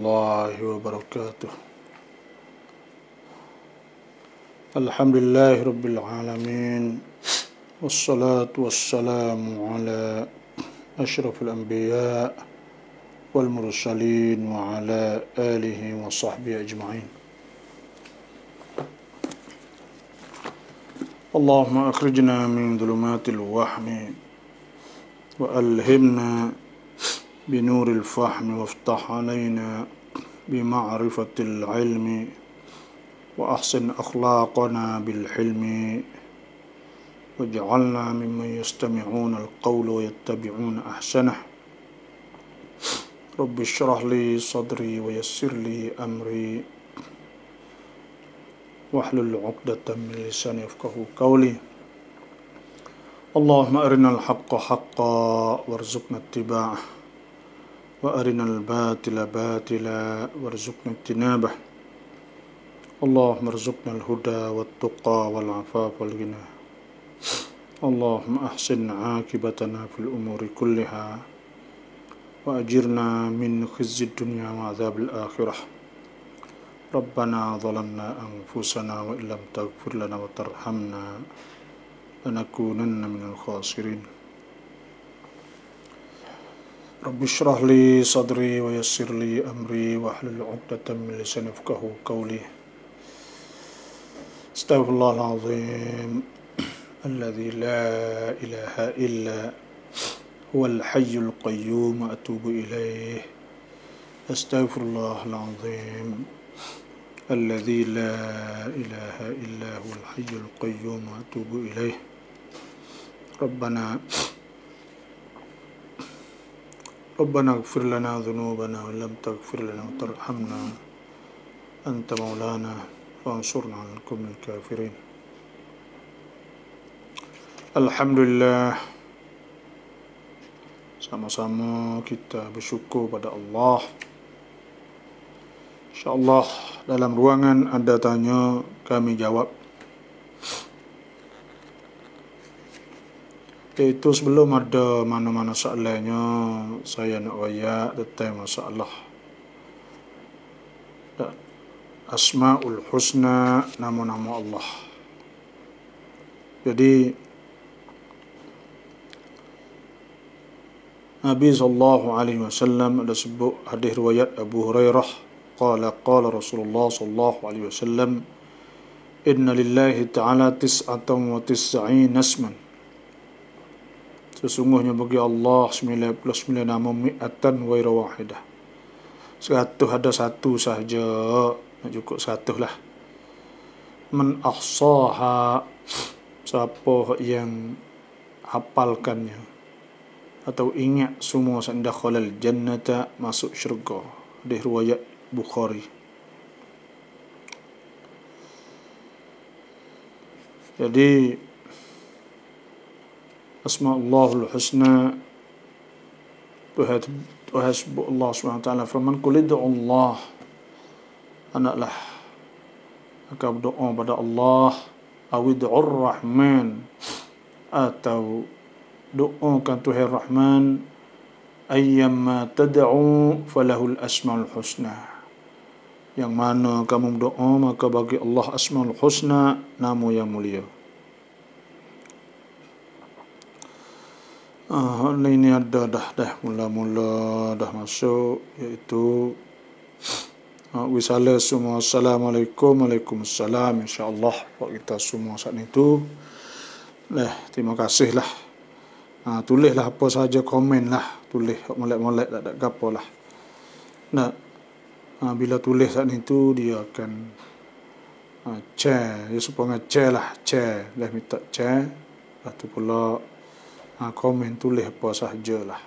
الله وبركاته الحمد لله رب العالمين والصلاة والسلام على أشرف الأنبياء والمرسلين وعلى آله وصحبه أجمعين اللهم أخرجنا من ظلمات الوهم وألهمنا بنور الفحم وافتح علينا بمعرفة العلم وأحسن أخلاقنا بالحلم واجعلنا ممن يستمعون القول ويتبعون أحسنه رب اشرح لي صدري ويسر لي أمري واحلل عقدة من لساني يفقه قولي اللهم أرنا الحق حقا وارزقنا اتباعه وأرنا الباطل باطلا وارزقنا اجتنابه اللهم ارزقنا الهدى والتقى والعفاف والغنى اللهم أحسن عاقبتنا في الأمور كلها وأجرنا من خزي الدنيا وعذاب الآخرة ربنا ظلمنا أنفسنا وإن لم تغفر لنا وترحمنا لنكونن من الخاسرين رب اشرح لي صدري ويسر لي أمري واحلل عقدة من لساني يفقهوا قولي استغفر الله العظيم الذي لا إله إلا هو الحي القيوم أتوب إليه أستغفر الله العظيم الذي لا إله إلا هو الحي القيوم أتوب إليه ربنا ربنا اغفر لنا ذنوبنا ولم تغفر لنا وترحمنا أنت مولانا فانصرنا على القوم الكافرين الحمد لله sama-sama kita bersyukur pada Allah. InsyaAllah dalam ruangan anda tanya, kami jawab Ketika itu sebelum ada mana-mana soalannya, saya nak ayat tentang masalah. Ya, Asma'ul Husna, nama-nama Allah. Jadi, Nabi sallallahu alaihi wasallam ada sebut hadis riwayat Abu Hurairah qala qala Rasulullah sallallahu alaihi wasallam inna lillahi ta'ala tis'atan wa tis'in asman Sesungguhnya bagi Allah 99 nama mi'atan wa irawahidah. Satu ada satu sahaja. Nak cukup satu lah. Men ahsaha. Siapa yang hafalkannya. Atau ingat semua sehingga khalal jannata masuk syurga. Di ruwayat Bukhari. Jadi... أسماء الله الحسنى وهاسب الله سبحانه وتعالى فمن كل دع الله أنا له أكاب دعاء بدا الله أو دع الرحمن أتو دعاء كان تهي الرحمن أيما تدعو فله الأسماء الحسنى yang mana kamu berdoa maka bagi Allah asmaul husna namu yang mulia Uh, hari ini ada dah dah mula-mula dah masuk iaitu uh, wisala semua assalamualaikum waalaikumsalam insyaallah buat kita semua saat itu leh terima kasihlah ah uh, tulislah apa saja komen lah tulis molek-molek tak ada gapo Nah, nak ah, bila tulis saat itu dia akan uh, ah, share dia supaya share lah share leh minta share satu pula ha, komen tulis apa sahaja lah.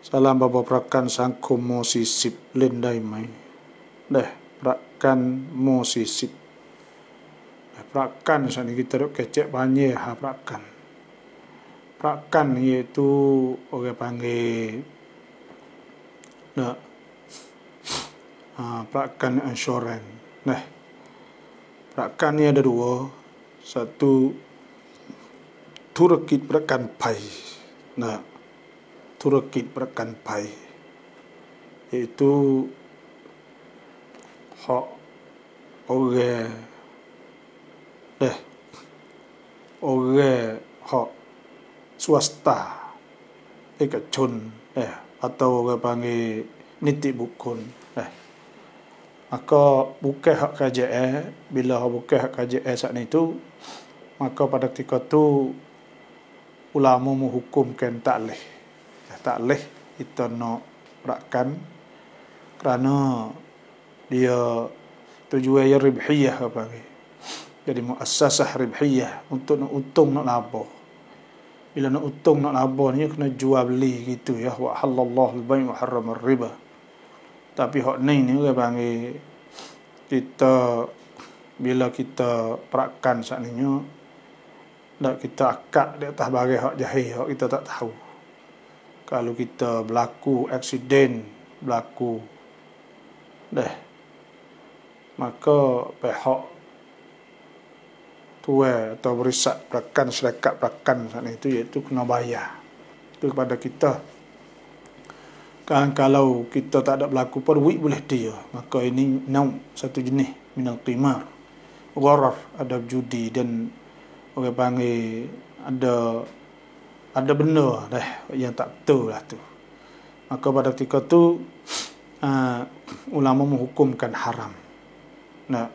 Salam bapa prakan sangkum mo sisip lendai mai. Dah, prakan mo sisip. Dah, perakan saat kita dok kecek banyak ha, Prakan Perakan iaitu orang panggil Nah, ha, perakan insurans. Nah, prakan ni ada dua. Satu ธุรกิจประกันภัยนะธุรกิจประกันภัย itu hak orang eh orang hak swasta eh kecun eh atau orang panggil niti bukun eh maka buka hak kerja eh, bila hak hak kerja saat ni maka pada ketika tu ulama menghukumkan tak leh. Ya, tak leh kita nak rakan kerana dia tujuan yang ribhiyah apa ni. Jadi asasah ribhiyah untuk nak utung nak labo. Bila nak utung nak labo ni kena jual beli gitu ya. Wa halallahu al-bay' wa riba Tapi hot ni ni orang panggil kita bila kita perakan saat ni nak kita akak di atas barang hak jahil hak kita tak tahu kalau kita berlaku aksiden berlaku deh maka pihak tua atau berisak perakan syarikat perakan sana itu iaitu kena bayar itu kepada kita kan kalau kita tak ada berlaku pun duit boleh dia maka ini nau satu jenis minal qimar gharar adab judi dan orang panggil ada ada benda deh lah yang tak betul lah tu. Maka pada ketika tu uh, ulama menghukumkan haram. Nah.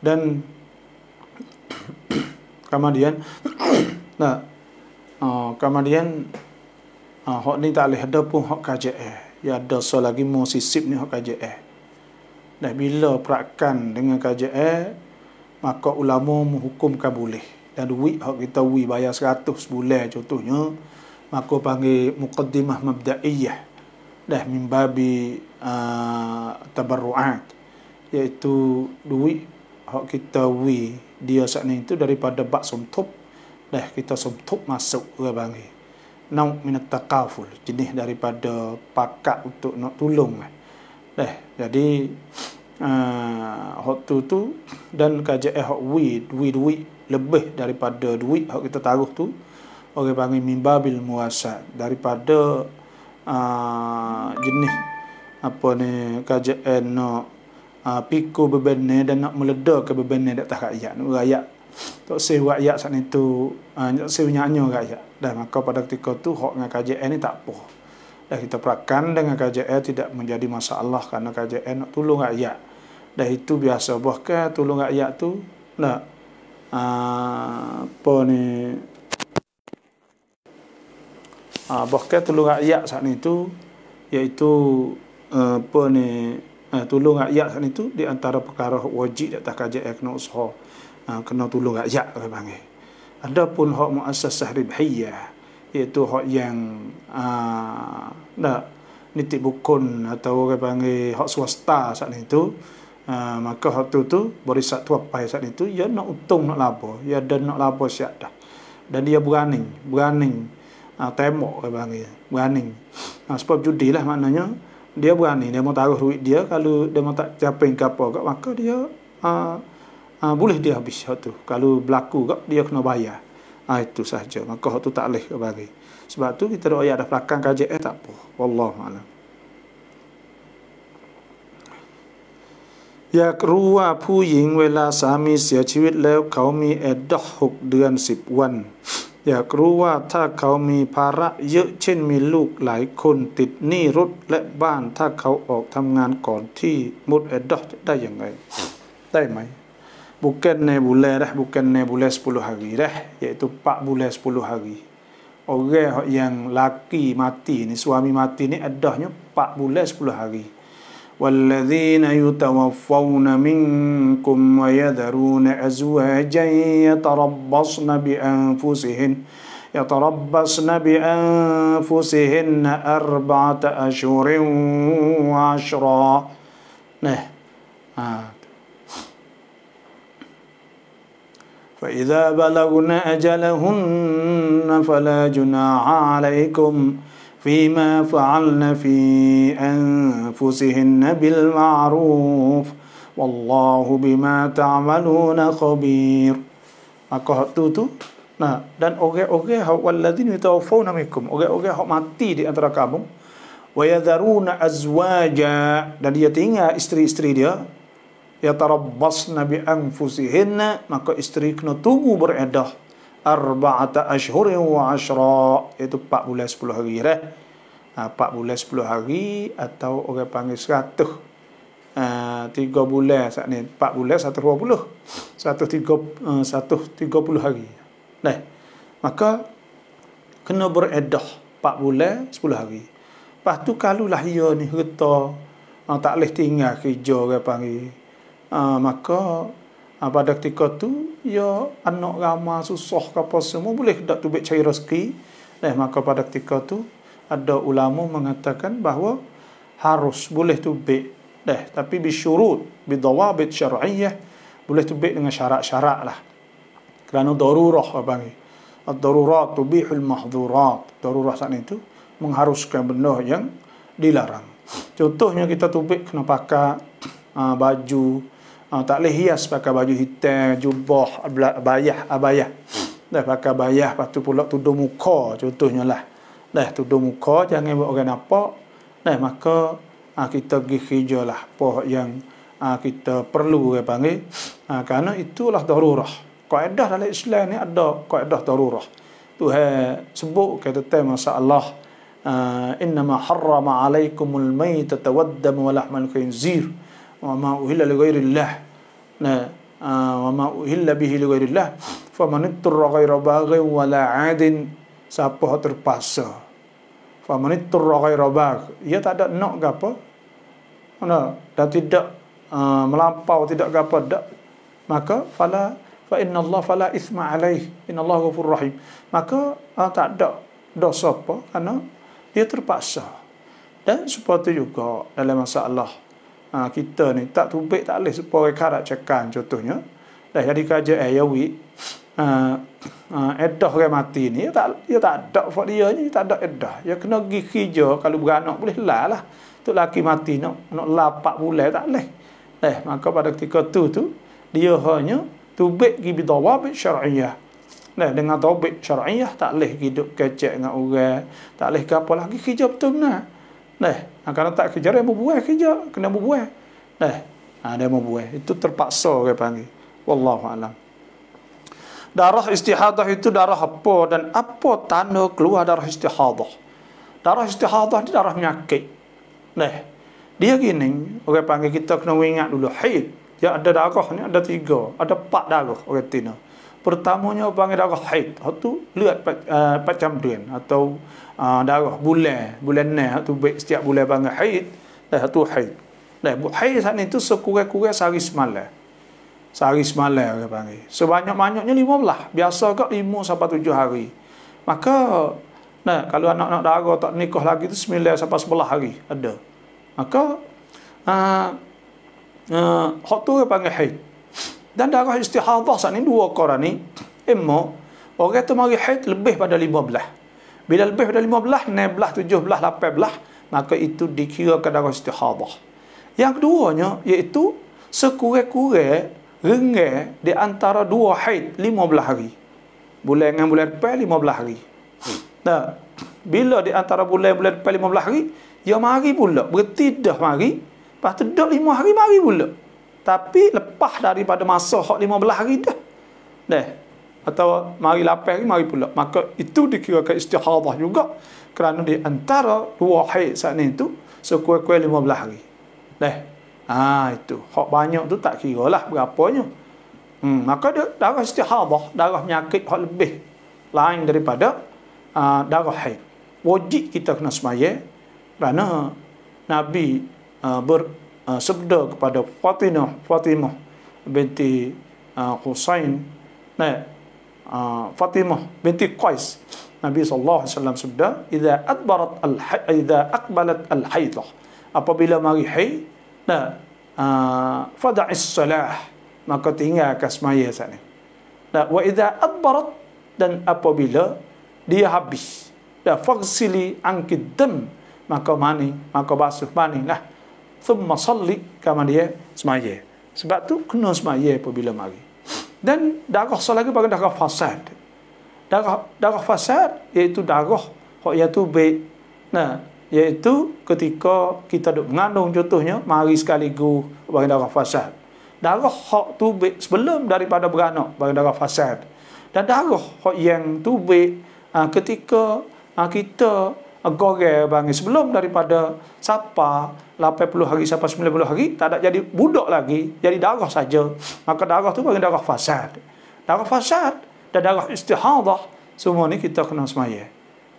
Dan kemudian nah uh, kemudian uh, ah, hok ni tak leh ada pun hok kaje eh. Ya ada so lagi mau sisip ni hok kaje eh. Dah bila perakan dengan kaje eh maka ulama menghukumkan boleh dan duit hak kita wi bayar seratus bulan contohnya maka panggil muqaddimah mabda'iyah dah min uh, tabarruat iaitu duit hak kita wi dia saat ni itu daripada bak somtop dah kita somtop masuk ke panggil nau minat taqaful jenis daripada pakat untuk nak tolong dah jadi hak ah, tu tu dan kajak eh hak wi wi duit lebih daripada duit hak kita taruh tu orang panggil mimbabil muasad daripada uh, jenis apa ni kajak eh no uh, ah, piko bebenne dan nak meledak ke bebenne dak tak rakyat rakyat tak sih rakyat saat itu tak uh, sih nyanyo rakyat dan maka pada ketika tu hak dengan kajak eh ni tak apa dan kita perakan dengan KJN eh, tidak menjadi masalah karena KJN eh, tolong rakyat. Ya dah itu biasa bahkan tolong rakyat tu nak uh, ah, apa ni uh, ah, bahkan tolong rakyat saat ni tu iaitu uh, apa ni uh, eh, tolong rakyat saat ni tu di antara perkara wajib di tak kajian yang kena usaha uh, kena tolong rakyat kami lah panggil ada pun hak muassasah ribhiyah iaitu hak yang uh, nak nitik bukun atau orang panggil hak swasta saat ni tu Ah, maka waktu tu berisat tu apa yang saat itu ia nak untung nak laba ia ada nak laba siap dah dan ah, dia berani berani uh, tembok ke bang dia berani nah, sebab judi lah maknanya dia berani dia mau taruh duit dia kalau dia mau tak capai ke apa kat, maka dia uh, uh, boleh dia habis waktu kalau berlaku kat, dia kena bayar ha, itu saja. maka waktu tu tak boleh ke bang sebab tu kita ada ya ayat dah belakang kajik eh tak apa Wallahualam อยากรู้ว่าผู้หญิงเวลาสามีเสียชีวิตแล้ว เขามีแอดดอกหกเดือนสิบวันอยากรู้ว่าถ้าเขามีภาระเยอะเช่น มีลูกหลายคนติดหนี้รถและบ้านถ้าเขาออกทำงานก่อนที่มุดแอดดอกได้อย่างไรได้ไหมบบุุนเ bukan n e b u l e นบุเลสปุลฮ b u l a 10 hari dah i a บุ u 4 bulan 10ย a r i o ัก n ี y ม n g l ี่ i m ามีมาตีนี่แอดดอก a นี h n y a บุเลสปุลฮา r ี والذين يتوفون منكم ويذرون أزواجا يتربصن بأنفسهن يتربصن بأنفسهن أربعة أشهر وعشرا نه آه. فإذا بلغن أجلهن فلا جناح عليكم فيما فعلن في أنفسهن بالمعروف والله بما تعملون خبير أكهتوتو نا دان أوغي أوغي هو والذين يتوفون منكم أوغي أوغي هو ماتي دي أنترا كابون ويذرون أزواجا دان يتينيا إستري إستري دي يتربصن بأنفسهن مكو إستري كنو تنغو بريدح arba'ata ashhurin wa ashra iaitu 4 bulan 10 hari dah. Ha, 4 bulan 10 hari atau orang panggil 100 Uh, 3 bulan saat ni 4 bulan 120 130 uh, 130 hari dah maka kena beredah 4 bulan 10 hari lepas tu kalau lah ia ni kata ah, tak boleh tinggal kerja orang panggil uh, maka Ha, pada ketika tu, ya anak ramah, susah ke apa semua, boleh tak tubik cari rezeki. Eh, maka pada ketika tu, ada ulama mengatakan bahawa harus boleh tu tubik. Eh, tapi bisyurut, bidawabit syar'iyah, boleh tu tubik dengan syarat-syarat lah. Kerana darurah apa panggil. Darurah tubihul mahzurat. Darurah saat itu mengharuskan benda yang dilarang. Contohnya kita tubik kena pakai uh, baju, Ha, tak boleh hias pakai baju hitam, jubah, bayah, abayah. Dah pakai bayah, lepas tu pula tudung muka contohnya lah. Dah tudung muka, jangan buat orang nampak. Dah maka ha, kita pergi kerja lah. Apa yang ha, kita perlu kita panggil. Ha, kerana itulah darurah. Kaedah dalam Islam ni ada kaedah darurah. Tu sebut kata tema masalah. Uh, innama harrama alaikumul maytata waddam walahmal khinzir. وما أهل لغير الله وما أهل به لغير الله فمن اضطر غير باغ ولا عاد سابه ترباس فمن اضطر غير باغ ia tak ada nak ke apa no, dan tidak uh, melampau tidak ke apa maka fala fa inna Allah fala isma alaih inna Allah ghafur rahim maka ah, tak ada dosa apa kerana dia terpaksa dan seperti juga dalam masalah ha, kita ni tak tubik tak leh supaya karat cekan contohnya dah jadi kerja ayawi eh, ha, ha, edah orang mati ni ia ya tak ia ya tak ada for dia ni tak ada edah ia ya, kena pergi kerja kalau beranak boleh lah lah tu laki mati nak nak lapak boleh tak leh eh maka pada ketika tu tu dia hanya tubik gi bidawabit syar'iyah Nah, eh, dengan tobit syar'iyah tak leh hidup kecek dengan orang, tak leh ke apa lagi kerja betul nah. Eh, nah, Ha, kalau tak kerja, dia berbuah kejar, Kena berbuah. Dah. Ha, dia berbuah. Itu terpaksa dia panggil. Wallahu'alam. Darah istihadah itu darah apa? Dan apa tanda keluar darah istihadah? Darah istihadah ni darah menyakit. Dah. Dia gini, orang panggil kita kena ingat dulu. Haid. Dia ya, ada darah ni, ada tiga. Ada empat darah orang tina. Pertamanya panggil darah haid. Itu lihat uh, eh, pacam duen. Atau uh, ah, darah bulan, bulan ni, tu baik setiap bulan bangga haid, dah tu haid. Dah bu haid saat ni tu sekurang-kurang sehari semalam. Sehari semalam orang panggil. Sebanyak-banyaknya lima belah. Biasa kot lima sampai tujuh hari. Maka, nah, kalau anak-anak darah tak nikah lagi tu sembilan sampai sebelah hari ada. Maka, ah, uh, hak tu orang panggil haid. Dan darah istihadah saat ni dua korang ni, emak, orang tu mari haid lebih pada lima belah. Bila lebih dari lima belah, enam belah, tujuh belah, lapan belah, maka itu dikira ke dalam istihadah. Yang keduanya, iaitu sekurang-kurang rengah di antara dua haid, lima belah hari. Bulan dengan bulan depan, lima belah hari. Hmm. Nah, bila di antara bulan bulan depan lima belah hari, ia ya mari pula. Berarti dah mari. Lepas tu dah lima hari mari pula. Tapi lepas daripada masa hak lima belah hari dah. Dah atau mari lapar ni mari pula maka itu dikira istihadah juga kerana di antara dua haid saat ni tu sekuat-kuat lima belah hari leh ha, itu hak banyak tu tak kira lah berapanya hmm, maka dia, darah istihadah darah penyakit hak lebih lain daripada uh, darah haid wajib kita kena semaya kerana Nabi uh, ber, uh, ha, sabda kepada Fatimah Fatimah binti uh, Husain uh, Fatimah binti Qais Nabi sallallahu alaihi wasallam sabda idza adbarat al idza aqbalat al haidah apabila mari haid nah uh, fada'is salah maka tinggalkan semaya sat ni nah wa idza adbarat dan apabila dia habis dah faghsili anki dam maka mani maka basuh mani lah thumma salli kama dia semaya sebab tu kena semaya apabila mari dan darah selagi lagi bagi darah fasad. Darah darah fasad iaitu darah hak iaitu baik. Nah, iaitu ketika kita duk mengandung contohnya mari sekaligus bagi darah fasad. Darah hak tu baik sebelum daripada beranak bagi darah fasad. Dan darah hak yang tu baik ah, ketika ah, kita Gore bangi sebelum daripada siapa 80 hari sampai 90 hari tak ada jadi budak lagi jadi darah saja maka darah tu bagi darah fasad darah fasad dan darah istihadah semua ni kita kena semaya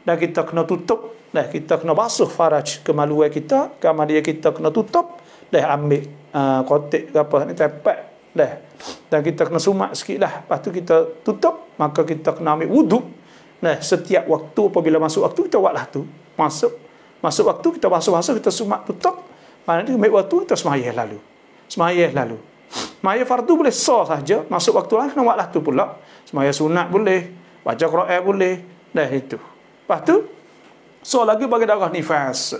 dan kita kena tutup dan kita kena basuh faraj kemaluan kita kemudian dia kita kena tutup dan ambil uh, kotik ke apa ni tepat dan kita kena sumak sikit lah lepas tu kita tutup maka kita kena ambil wuduk Nah, setiap waktu apabila masuk waktu kita buatlah tu. Masuk masuk waktu kita masuk masuk kita sumak tutup. mana tu ambil waktu kita sembahyang lalu. Sembahyang lalu. Sembahyang fardu boleh sah saja, masuk waktu lah kena buatlah tu pula. Sembahyang sunat boleh, baca Quran boleh. Dah itu. Lepas tu so lagi bagi darah nifas.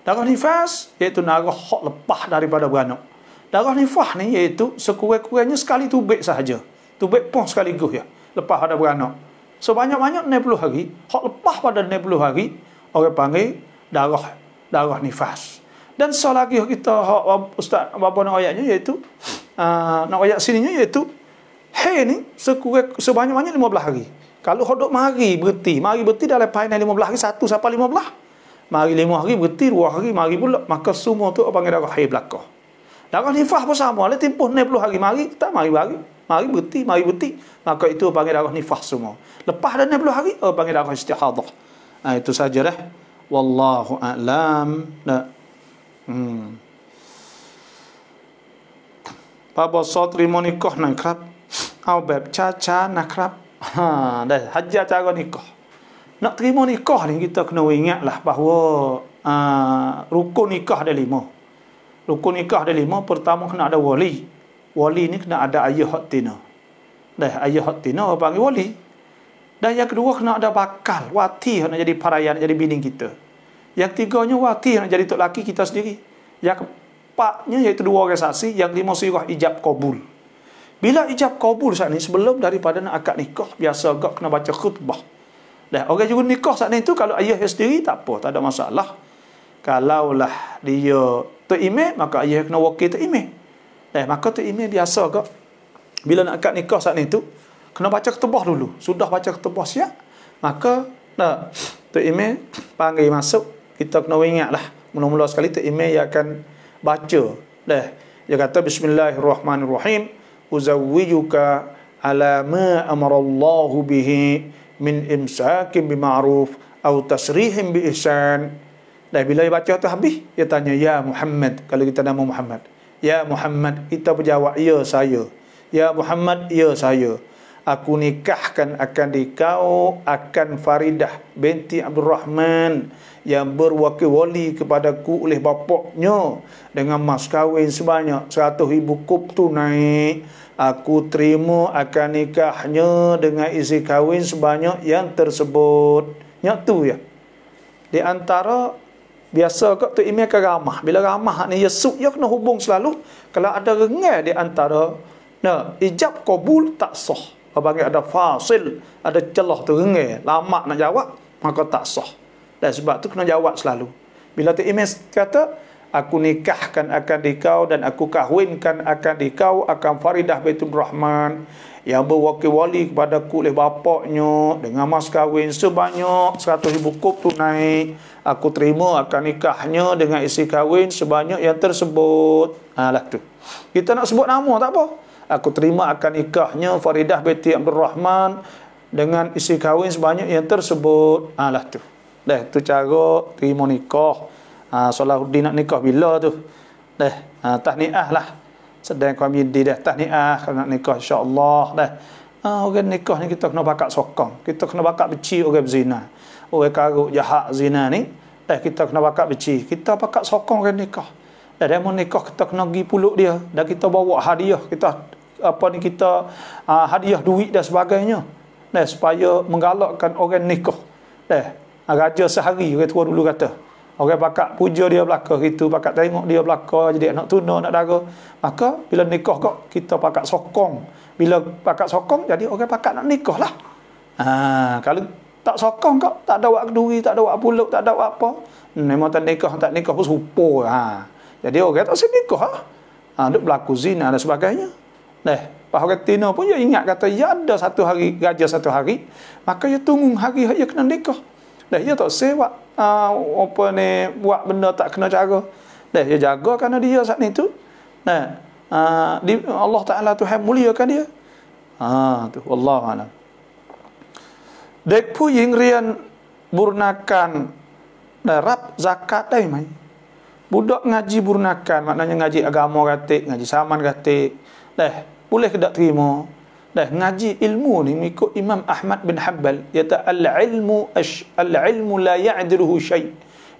Darah nifas iaitu darah hak lepas daripada beranak. Darah nifah ni iaitu sekurang-kurangnya sekali tubik sahaja. Tubik pun sekaligus ya. Lepas ada beranak sebanyak-banyak 90 hari hak lepas pada 90 hari orang panggil darah darah nifas dan selagi kita hak ustaz bapa nak ayatnya iaitu uh, nak ayat sininya iaitu hey ni sebanyak-banyak 15 hari kalau hak dok mari berhenti mari berhenti dalam pain 15 hari 1 sampai 15 mari 5 hari berhenti 2 hari mari pula maka semua tu orang panggil darah hai belaka darah nifas pun sama ada tempoh 90 hari mari tak mari-mari mari berhenti, mari berhenti. Maka itu panggil darah nifah semua. Lepas dah 60 hari, oh, panggil darah istihadah. Ha, itu sahaja dah. Wallahu a'lam. Nah. Hmm. Papa so terima nikah nak kerap. Aw beb caca nak kerap. Ha, dah haja cara nikah. Nak terima nikah ni kita kena lah, bahawa uh, rukun nikah ada lima. Rukun nikah ada lima. Pertama kena ada wali wali ni kena ada ayah hak tina. Dah ayah hak tina orang panggil wali. Dan yang kedua kena ada bakal, wati nak jadi paraya, nak jadi bini kita. Yang ketiganya wati nak jadi tok laki kita sendiri. Yang keempatnya iaitu dua orang saksi, yang lima sirah ijab kabul. Bila ijab kabul saat ni sebelum daripada nak akad nikah biasa gak kena baca khutbah. Dah orang juga nikah saat ni tu kalau ayah sendiri tak apa, tak ada masalah. Kalaulah dia tu imeh maka ayah kena wakil tu imeh. Eh, maka tu ini biasa kok. Bila nak akad nikah saat ni tu, kena baca ketubah dulu. Sudah baca ketubah siap, maka nak tu ini panggil masuk, kita kena ingat lah. Mula-mula sekali tu ini yang akan baca. Eh, dia kata, Bismillahirrahmanirrahim. Uzawiyuka ala ma amarallahu bihi min imsakin bima'ruf atau tasrihin bi ihsan. Dah bila dia baca tu habis, dia tanya, "Ya Muhammad, kalau kita nama Muhammad, Ya Muhammad, kita berjawab, ya saya. Ya Muhammad, ya saya. Aku nikahkan akan dikau akan Faridah binti Abdul Rahman yang berwakil wali kepadaku oleh bapaknya dengan mas kahwin sebanyak seratus ribu kub tu naik. Aku terima akan nikahnya dengan isi kahwin sebanyak yang tersebut. nyatu ya. Di antara Biasa kok tu email akan ramah. Bila ramah ni ya suk ya kena hubung selalu. Kalau ada rengal di antara na ijab kabul tak sah. Bagi ada fasil, ada celah tu rengal, lama nak jawab maka tak sah. Dan sebab tu kena jawab selalu. Bila tu email kata aku nikahkan akan di kau dan aku kahwinkan akan di kau akan Faridah Baitul Rahman yang berwakil wali kepada ku oleh bapaknya dengan mas kahwin sebanyak 100 ribu kup tunai aku terima akan nikahnya dengan isi kahwin sebanyak yang tersebut alah ha, tu kita nak sebut nama tak apa aku terima akan nikahnya Faridah beti Abdul Rahman dengan isi kahwin sebanyak yang tersebut alah ha, tu dah tu cara terima nikah ha, Salahuddin nak nikah bila tu dah ha, tahniah lah แสดงความยินดีเด้ตานิอาขณะนี้ก็อินชาอัลลอฮ์ได้เอาเกนิกอนี่กิตกนบักกะสกองกิตกนบักกะบิชีโอเกบซีนาโอเกกะยะฮะซีนานี่แต่กิตกนบักกะบิชีกิตบักกะสกองเกนิกอแต่เรามันนี่ก็คิดต้องนกีพุลุกเดียดังคิดต้องบวกฮาริยะคิดต้องอะไรนี่คิดต้องฮาริยะดุวิดและสิ่งพวกนี้เนี่ยสเปียร์มังกรลอกกันโอเคนี่ก็เนี่ยอาการเจอสักหนึ่งก็ทัวร์ดูลูกก็เถอะ Orang pakak puja dia belaka gitu, pakak tengok dia belaka jadi anak tuna, anak dara. Maka bila nikah kok kita pakak sokong. Bila pakak sokong jadi orang pakak nak nikah lah. Ha, kalau tak sokong kok, tak ada wak kenduri, tak ada wak buluk, tak ada wak apa. Memang tak nikah, tak nikah pun serupa. Ha. Jadi orang tak sedih nikah lah. Ha, dia berlaku zina dan sebagainya. Nah, Pak orang tina pun dia ingat kata, ya ada satu hari, gajah satu hari. Maka dia tunggu hari dia kena nikah. Dah dia tak sewa uh, ah, apa ni buat benda tak kena cara. Dah dia jaga kerana dia saat itu. Nah, uh, di, Allah Taala tu muliakan dia. Ha tu Allah Taala. Dek pun yang rian burnakan darab zakat dai mai. Budak ngaji burnakan maknanya ngaji agama katik, ngaji saman katik. Dah boleh ke tak terima? dah ngaji ilmu ni mengikut Imam Ahmad bin Hanbal dia kata al ilmu al ilmu la ya'dirhu syai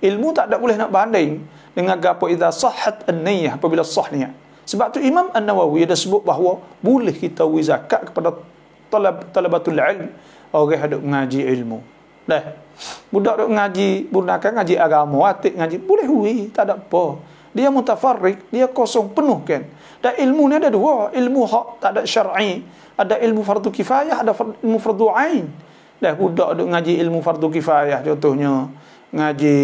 ilmu tak ada boleh nak banding dengan apa idza sahhat an niyyah apabila sah niat sebab tu Imam An-Nawawi dah sebut bahawa boleh kita wi zakat kepada talab talabatul ilm orang hendak mengaji ilmu dah budak nak budak gunakan ngaji agama atik ngaji boleh wui, tak ada apa dia mutafarrik dia kosong penuh kan dan ilmu ni ada dua ilmu hak tak ada syar'i ada ilmu fardu kifayah, ada ilmu fardu ain. Dah budak duk ngaji ilmu fardu kifayah contohnya ngaji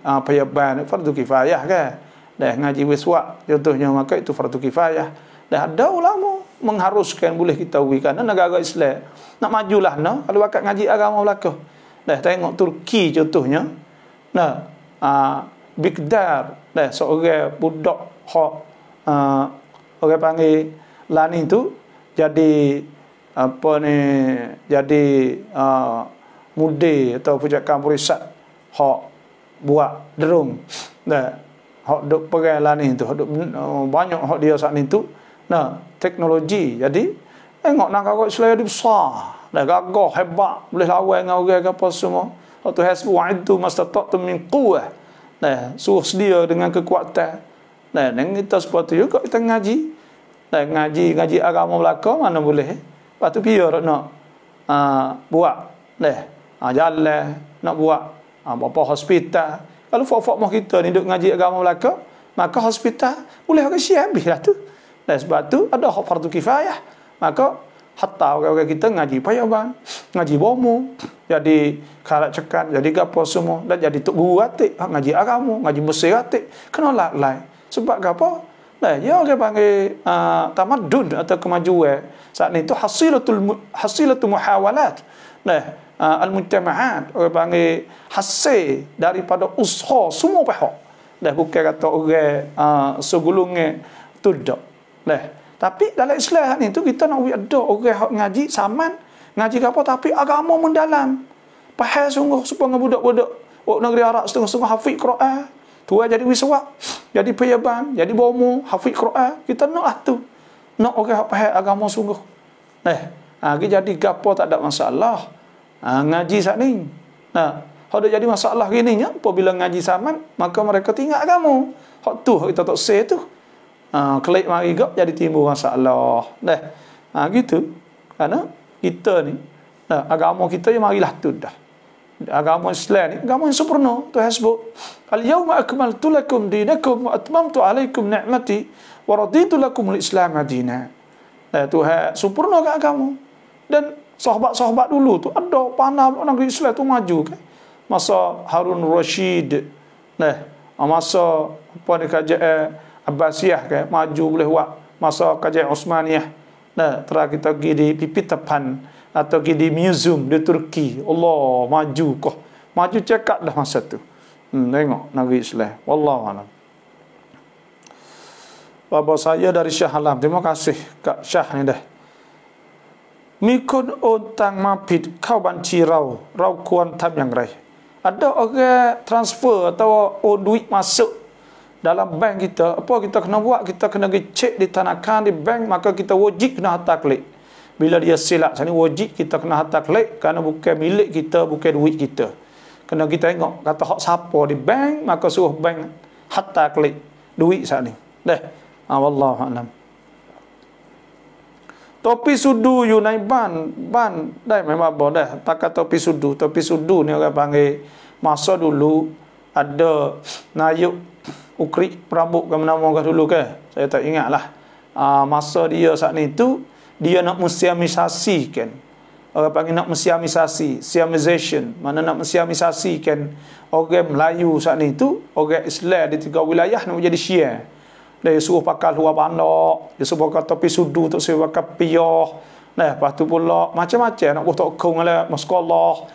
apa ah, ya payaban fardu kifayah kan. Dah ngaji wiswak contohnya maka itu fardu kifayah. Dah ada ulama mengharuskan boleh kita wikan negara Islam. Nak majulah no kalau wakat ngaji agama belaka. Dah tengok Turki contohnya. Nah, uh, ah, Bigdar dah seorang budak hak uh, orang panggil lani tu jadi apa ni jadi uh, ah, mudi atau pujakan perisat hok buat derung, nah hok duk perang lah ni tu hok oh, banyak hok dia saat ni tu nah teknologi jadi tengok nak kau selaya di besar dah gagah hebat boleh lawan dengan orang apa semua hok tu hasbu aidu mastata'tu min quwwah nah suruh sedia dengan kekuatan nah dan kita sepatutnya juga kita ngaji dan eh, ngaji ngaji agama belaka mana boleh. Patu biar nak uh, buat. Leh. Ha, jalan nak buat ha, apa hospital. Kalau fok-fok mah kita ni duk ngaji agama belaka, maka hospital boleh orang syiah habis lah tu. Dan sebab tu ada hak fardu kifayah. Maka hatta orang-orang kita ngaji payoban, ngaji bomo, jadi karak cekan, jadi gapo semua dan jadi tok guru atik, ngaji agama, ngaji mesir atik, kena lalai. Sebab gapo? Lah, ya orang panggil uh, ah, tamadun atau kemajuan. Saat ni tu hasilatul hasilatul muhawalat. Nah, uh, al-mujtama'at orang panggil hasil daripada usaha semua pihak. Dah bukan kata orang uh, ah, segulungnya tudak. Nah, tapi dalam Islam ni tu kita nak ada orang hak ngaji saman ngaji apa tapi agama mendalam. Pahal sungguh supaya budak-budak Wak negeri Arab setengah-setengah hafiz Quran. Tua lah jadi wiswa, jadi peyaban, jadi bomo, hafiz Quran, kita nak lah tu. Nak orang apa agama sungguh. Eh, lagi ha, jadi gapo tak ada masalah. Ha, ngaji saat ni. Nah, ha, ada jadi masalah gini ya, apabila ngaji zaman, maka mereka tinggal agama. Hak tu kita tak say tu. Ha, klik mari gap jadi timbul masalah. Dah. Eh, ha, gitu. Karena kita ni, nah, ha, agama kita yang marilah tu dah agama Islam ni agama yang sempurna tu hasbuk al yauma akmaltu lakum dinakum wa atmamtu alaikum ni'mati wa raditu lakum al-islam adina nah tu ha sempurna ke agama dan sahabat-sahabat dulu tu ada panah negeri Islam tu maju ke? Kan. masa Harun Rashid nah masa apa ni kajian Abbasiyah kan maju boleh buat masa kajian Utsmaniyah nah terakhir kita pergi di pipit tepan atau pergi di museum di Turki. Allah maju kah. Maju cekak dah masa tu. Hmm, tengok Nabi Islam. Wallahu a'lam. Bapak saya dari Syah Alam. Terima kasih Kak Syah ni dah. Mikun utang mapit kau banci rau. Rau kuan tam yang rai. Ada orang transfer atau oh, duit masuk dalam bank kita. Apa kita kena buat? Kita kena cek di tanahkan di bank. Maka kita wajib kena hantar klik bila dia silap sini wajib kita kena hantar klik kerana bukan milik kita bukan duit kita kena kita tengok kata hak siapa di bank maka suruh bank hantar klik duit sini deh ha, wallahu alam topi sudu you naik ban ban Dah memang apa dah kata topi sudu topi sudu ni orang panggil masa dulu ada nayuk ukrik perambuk ke mana-mana dulu ke saya tak ingat lah uh, ah, masa dia saat ni tu dia nak mensiamisasikan orang panggil nak mensiamisasi siamization mana nak mensiamisasikan orang Melayu saat ni tu orang Islam di tiga wilayah nak jadi syiah dia suruh pakai luar bandar dia suruh pakai topi sudu tak suruh pakai piyah nah lepas tu pula macam-macam nak kutuk kong ala maskallah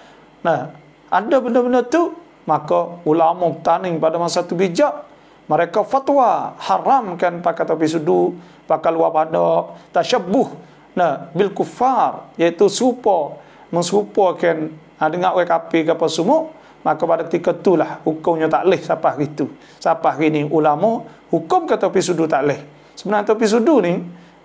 nah ada benda-benda tu maka ulama tanding pada masa tu bijak mereka fatwa haramkan pakai topi sudu pakai luar bandar tasyabuh nah bil kufar iaitu supo mensupokan ha, dengan orang kafir ke apa semua maka pada ketika itulah hukumnya tak leh sapah gitu sapah gini ulama hukum ke topi sudu tak leh sebenarnya topi sudu ni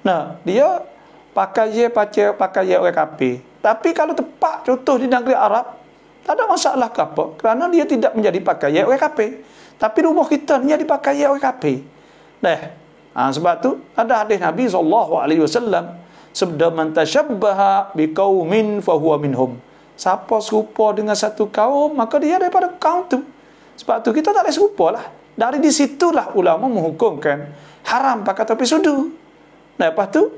nah dia pakai je pakai pakai je orang kafir tapi kalau tepat contoh di negeri Arab tak ada masalah ke apa kerana dia tidak menjadi pakai je orang kafir tapi rumah kita ni dipakai orang kafir dah ha, sebab tu ada hadis Nabi sallallahu alaihi wasallam sabda man tashabbaha biqaumin fa huwa minhum siapa serupa dengan satu kaum maka dia daripada kaum tu sebab tu kita tak boleh serupa lah dari disitulah ulama menghukumkan haram pakai topi sudu nah lepas tu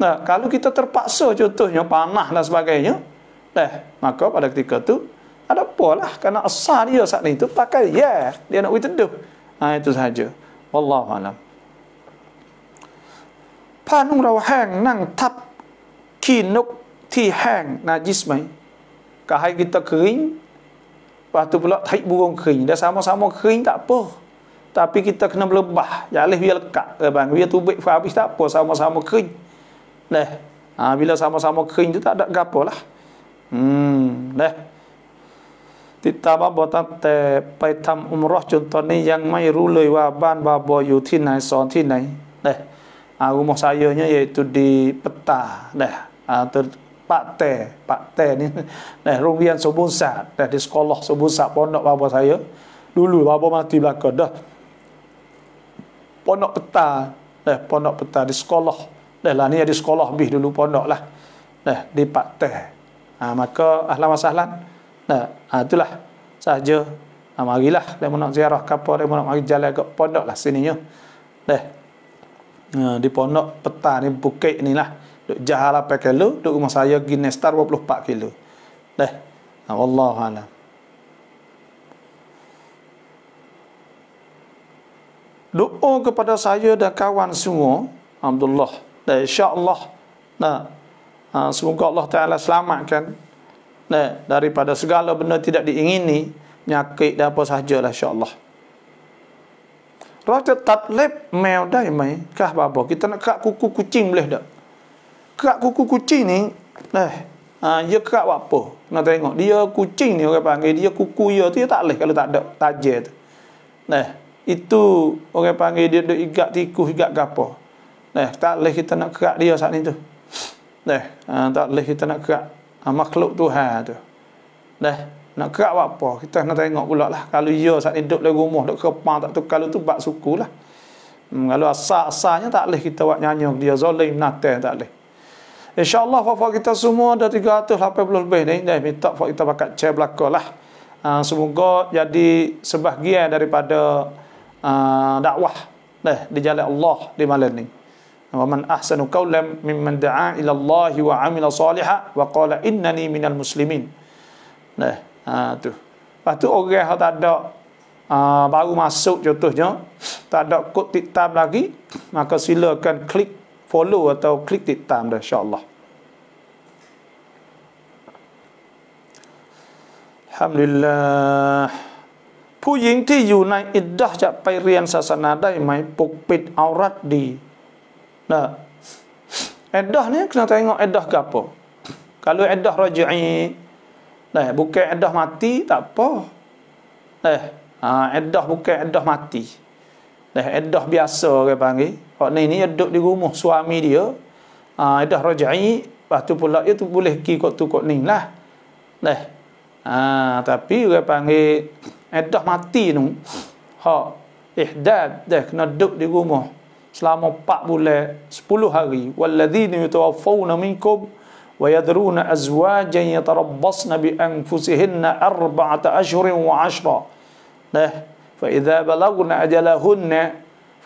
nah kalau kita terpaksa contohnya panah dan sebagainya eh maka pada ketika tu ada polah karena asal dia saat itu pakai ya yeah, dia nak witeduh ha, itu saja wallahu alam ผ้านุ่งเราแห้งนั่งทับขี้นกที่แห้งนาจิสไหมกาย kita kering lepas tu pula tarik burung kering dah sama-sama kering tak apa tapi kita kena berlebah jalih biar lekat eh bang biar tubik habis tak apa sama-sama kering deh ha, bila sama-sama kering tu tak ada gapo lah hmm deh ติดตามบาบอตั้งแต่ไปทำอุมรอจนตอนนี้ยังไม่รู้เลยว่า บ้านบาบออยู่ที่ไหนสอนที่ไหนเนี่ย uh, rumah sayanya iaitu di peta dah atau uh, Pak T, Pak T ni dah rumian subusat dah di sekolah subusat pondok bapa saya dulu bapa mati belaka dah pondok peta dah pondok peta di sekolah dah lah ni di sekolah bih dulu pondok lah dah di Pak T ha, ah, maka ahlan wasahlan dah ha, itulah sahaja ha, marilah dia nak ziarah kapal dia nak mari jalan ke pondok lah sininya dah Ha, di pondok peta ni bukit ni lah duk jahal apa kilo duk rumah saya gini star 24 kilo dah ha, Allah Allah doa kepada saya dan kawan semua Alhamdulillah dan insyaAllah nah, ha, semoga Allah Ta'ala selamatkan nah, daripada segala benda tidak diingini nyakit dan apa sahajalah insyaAllah Allah. Kalau kita lep mel dai mai, kah babo kita nak kak kuku kucing boleh tak? Kak kuku kucing ni, dah. Eh, ha, dia kak apa? Nak tengok dia kucing ni orang panggil dia kuku ya tu tak leh kalau tak ada tajer tu. Nah, eh, itu orang panggil dia dok igak tikus igak gapo. Nah, eh, tak leh kita nak kak dia saat ni tu. Nah, ha, tak leh kita nak kak ha, makhluk Tuhan tu. Nah. Nak kerak buat apa? Kita nak tengok pula lah. Kalau ia saat ni duduk di rumah, duduk kepang tak tu. Kalau tu buat suku lah. Hmm, kalau asal-asalnya tak boleh kita buat nyanyi dia. Zolim, natin tak boleh. InsyaAllah fakta kita semua dah 380 lebih ni. Dah minta fakta kita bakat cair belakang lah. Uh, semoga jadi sebahagian daripada uh, dakwah deh, di jalan Allah di malam ni. Wa man ahsanu qawlan mimman da'a ila wa amila salihah wa qala innani minal muslimin. Nah, Ha tu. Lepas tu orang tak ada ha, baru masuk contohnya tak ada kod titam lagi, maka silakan klik follow atau klik titam dah insya-Allah. Alhamdulillah. ผู้หญิงที่อยู่ในอิดดะจะไปเรียนศาสนาได้ไหมปกปิดเอารัดดีนะอิดดะเนี่ยคุณต้องไปดูอิดดะกับปุ๊บถ้าอิดดะรจอี Eh, bukan edah mati, tak apa. Eh, ha, edah bukan edah mati. Eh, edah biasa orang panggil. Hak ni ni duduk di rumah suami dia. Ha, edah raja'i. Lepas tu pula dia tu boleh pergi kot tu kot ni lah. Eh, ha, tapi orang panggil edah mati ni. Hak ihdad dah eh, kena duduk di rumah selama 4 bulan 10 hari walladzina yatawaffawna minkum ويدرون أزواجا يتربصن بأنفسهن أربعة أشهر وعشرة فإذا بلغن أجلهن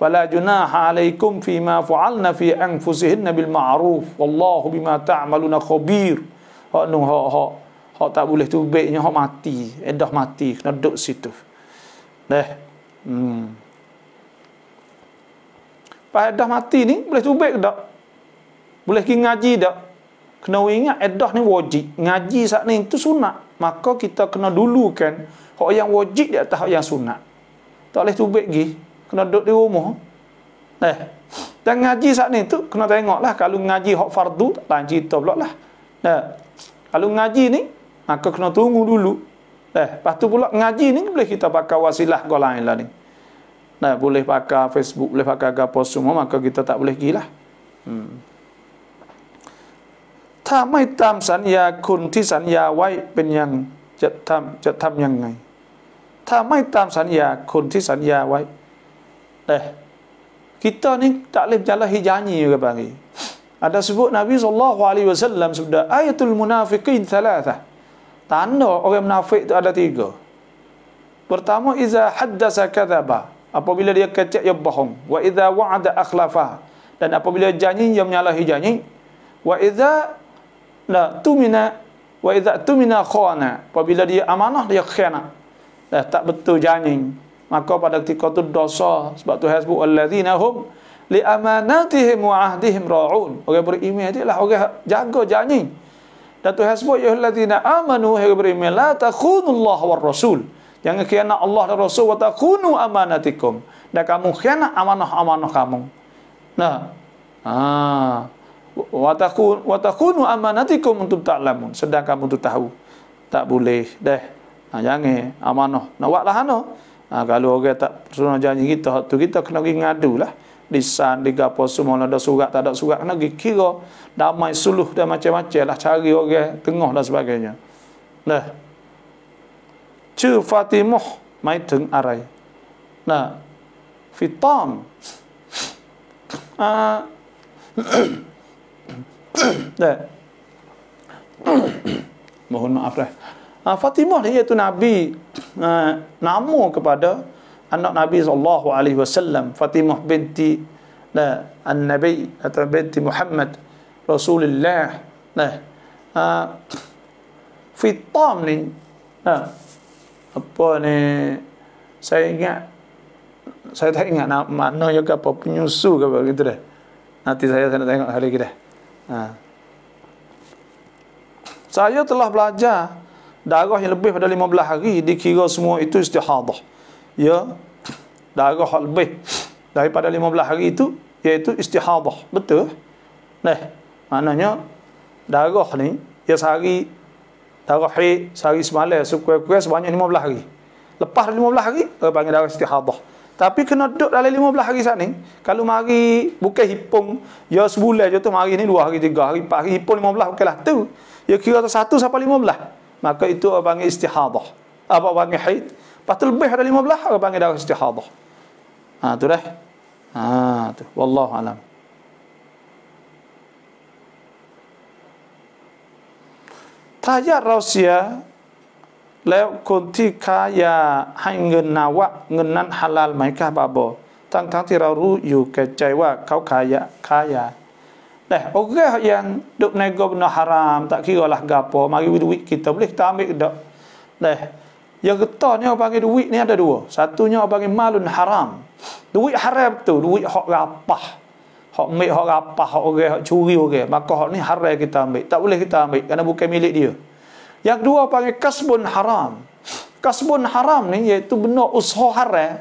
فلا جناح عليكم فيما فعلن في أنفسهن بالمعروف والله بما تعملون خبير ها ها ها tak boleh tu baiknya hak mati eh dah mati kena duduk situ dah hmm pada dah mati ni boleh tubik ke tak boleh pergi ngaji tak kena ingat iddah ni wajib ngaji saat ni itu sunat maka kita kena dulukan hak yang wajib di atas hak yang sunat tak boleh tubik gi kena duduk di rumah eh dan ngaji saat ni tu kena tengok lah, kalau ngaji hak fardu lain cerita pula lah eh. kalau ngaji ni maka kena tunggu dulu eh lepas tu pula ngaji ni boleh kita pakai wasilah gua lain lah ni nah eh, boleh pakai facebook boleh pakai gapos semua maka kita tak boleh gilah hmm ถ้าไม่ตามสัญญาคุณที่สัญญาไว้เป็นยังจะทำจะทำยังไงถ้าไม่ตามสัญญาคุณที่สัญญาไว้เอ๊ะคิดตอนนี้ตะเล็มจะละฮิญาญีกับบางีอัลลอฮ์สุบุนบีสุลลัลฮุอะลัยฮิวะสัลลัมสุดะอายะตุลมุนาฟิกีนสามะตันโนองค์มุนาฟิกอัลลอฮ์ที่กู pertama iza haddasa kadhaba apabila dia kecek ia bohong wa iza wa'ada akhlafa dan apabila janji ia menyalahi janji wa iza la tumina wa idza tumina khana apabila dia amanah dia khianat dah tak betul janji maka pada ketika tu dosa sebab tu hasbu alladzina hum li amanatihim wa ahdihim raun orang beriman dia lah orang jaga janji dan tu hasbu ya alladzina amanu hayya beriman la takhunullah war rasul jangan khianat Allah dan rasul wa takhunu amanatikum dan kamu khianat amanah-amanah kamu nah ah wa takunu amanatikum untuk ta'lamun sedang kamu tu tahu tak boleh deh ha, jangan amanah nak buat lah no. ha, kalau orang tak sunah janji kita waktu kita kena pergi ngadu di lah. san di gapo semua ada surat tak ada surat kena pergi kira damai suluh dan macam-macam lah cari orang tengah dan sebagainya nah Cu Fatimah mai teng arai. Nah, fitam. Ah, Dah. Mohon maaf lah. Uh, Fatimah iaitu Nabi uh, nama kepada anak Nabi sallallahu alaihi wasallam Fatimah binti dah An-Nabi atau binti Muhammad Rasulullah dah. Uh, Fitam ni dah. Apa ni saya ingat saya tak ingat nak mana juga apa penyusu ke apa gitu dah. Nanti saya saya nak tengok hari kita. Ha. Saya telah belajar darah yang lebih pada 15 hari dikira semua itu istihadah. Ya, darah lebih daripada 15 hari itu iaitu istihadah. Betul? Nah, maknanya darah ni ya sehari darah hari sehari semalam sekurang-kurang sebanyak 15 hari. Lepas 15 hari, orang panggil darah istihadah. Tapi kena duduk dalam belah hari saat ni. Kalau mari bukan hipung, ya sebulan je tu mari ni 2 hari 3 hari 4 hari hipung 15 bukanlah tu. Ya kira tu 1 sampai belah? Maka itu orang panggil istihadah. Apa panggil haid? Pastu lebih ada lima belah orang panggil darah istihadah. Ha tu dah. Ha tu. Wallahu alam. Tajar rausia แล้วคนที่ค้ายาให้เงินนาวะเงินนั้นฮาลาลไหมคะบาบอทั้งทั้งที่เรารู้อยู่แก่ใจว่าเขาขายยาค้ายาแต่โอเคยังดุกในกบนฮารามตะคีกอลักกาปอมากวิดวิกิตบลิกตามิกดอกแต่ยังต่อเนี่ยบางทีดุวิเนี่ยได้ดูสัตว์เนี่ยบางทีมาลุนฮารามดุวิฮารามตัวดุวิฮอกกาปะฮอกไม่ฮอกกาปะฮอกโอเคฮอกชูกิโอเคมาก็ฮอกนี่ฮารามกิตามิกตะบลิกิตามิกกันนะบุกเคมิลิกเดียว yang kedua panggil kasbun haram. Kasbun haram ni iaitu benda usaha haram.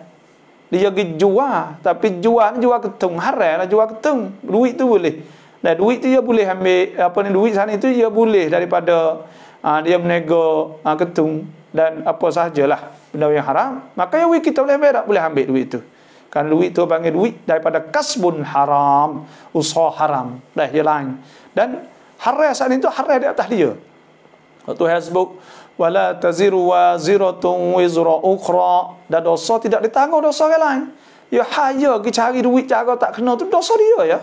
Dia pergi jual. Tapi jual ni jual ketung. Haram lah jual ketung. Duit tu boleh. Dan duit tu dia boleh ambil. Apa ni duit sana tu dia boleh daripada uh, dia menego uh, ah, ketung. Dan apa sahajalah benda yang haram. Maka ya kita boleh ambil Boleh ambil duit tu. Kan duit tu panggil duit daripada kasbun haram. Usaha haram. Dah dia lain. Dan haram sana tu haram di atas dia. Waktu Facebook wala taziru wa ziratun wizra ukhra da dosa tidak ditanggung dosa orang lain. Ya haya ke cari duit cara tak kena tu dosa dia ya.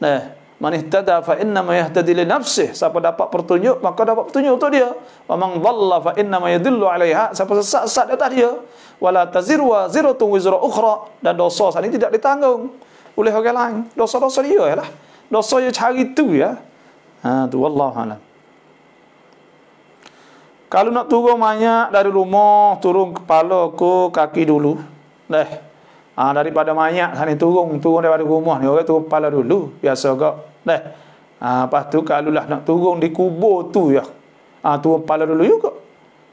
Nah, man ihtada fa inna ma yahtadi li nafsih. Siapa dapat petunjuk maka dapat petunjuk tu dia. Wa man dhalla fa inna ma yadullu alaiha. Siapa sesat-sesat dia tadi ya. Wala taziru wa ziratun wizra ukhra da dosa sana tidak ditanggung oleh orang lain. Dosa-dosa dia lah. Dosa dia cari tu ya. Ha tu wallahu alam. Kalau nak turun mayat dari rumah, turun kepala ke kaki dulu. Leh. Ha, daripada mayat sana turun, turun daripada rumah ni. Orang turun kepala dulu. Biasa kak. Leh. Ha, lepas tu kalau lah nak turun di kubur tu ya. Ha, turun kepala dulu juga.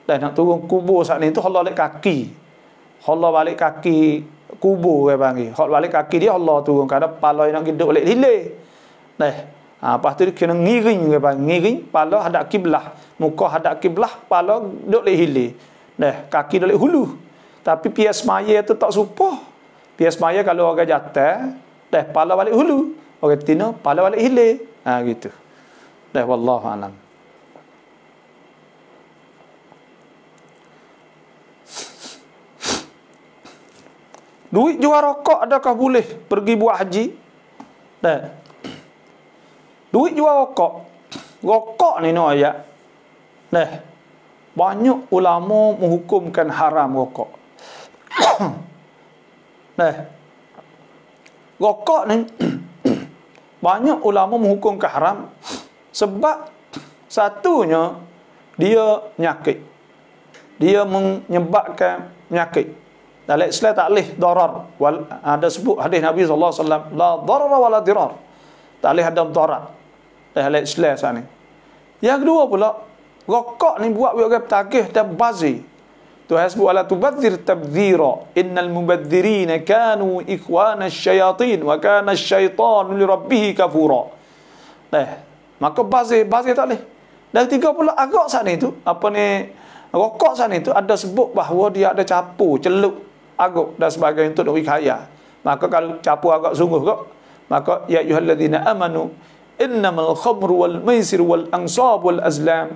Leh nak turun kubur saat tu Allah balik kaki. Allah balik kaki kubur dia panggil. Allah balik kaki dia Allah turun. Kerana kepala yang nak hidup balik hilir. Leh. Ha, lepas tu dia kena ngiring ke pak ngiring pala hadap kiblah muka hadap kiblah pala duk leh hilir deh kaki duk hulu tapi pias maya tu tak serupa pias maya kalau orang jatuh deh pala balik hulu orang tino pala balik hilir ha gitu deh wallahu alam duit jual rokok adakah boleh pergi buat haji deh Duit jual rokok. Rokok ni no ayat. Leh. Banyak ulama menghukumkan haram rokok. Leh. Rokok ni banyak ulama menghukumkan haram sebab satunya dia nyakit. Dia menyebabkan nyakit. Dalam Islam tak boleh darar. ada sebut hadis Nabi SAW. La darar wa la dirar. Tak boleh ada darar dah lek Islam sana ni. Yang kedua pula, rokok ni buat orang tagih dan bazi. Tu hasbu ala tubadzir tabdhira innal mubadzirin kanu ikhwana asyayatin wa kana asyaitanu li rabbih kafura. Eh, maka bazi bazi tak leh. Dan tiga pula agak sana itu, apa ni rokok sana itu ada sebut bahawa dia ada capu, celup, agak dan sebagainya untuk nak Maka kalau capu agak sungguh kok, maka ya ayyuhallazina amanu innamal khamru wal maisir wal ansab wal azlam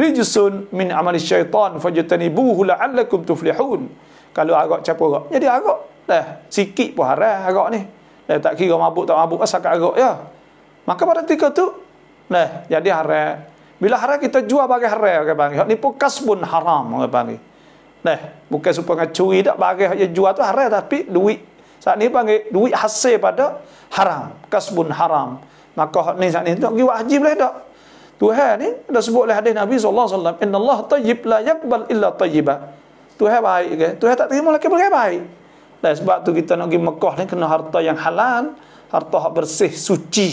rijsun min amali syaitan fajtanibuhu la'allakum tuflihun kalau agak capo agak jadi agak dah sikit pun haram agak ni dah tak kira mabuk tak mabuk asal agak ya maka pada ketika tu dah jadi haram bila haram kita jual bagi haram ke bang ni pun kasbun haram ke bang dah bukan supaya ngacuri tak bagi yang jual tu haram tapi duit saat ni panggil duit hasil pada haram kasbun haram Maka hak ni sat ni tak pergi wajib lah tak. Tuhan ni ada sebut oleh hadis Nabi sallallahu alaihi wasallam, "Inna Allah tayyib la yaqbal illa tayyiba." Tuhan baik ke? Tuhan tak terima lelaki bukan baik. Dan sebab tu kita nak pergi Mekah ni kena harta yang halal, harta yang bersih, suci.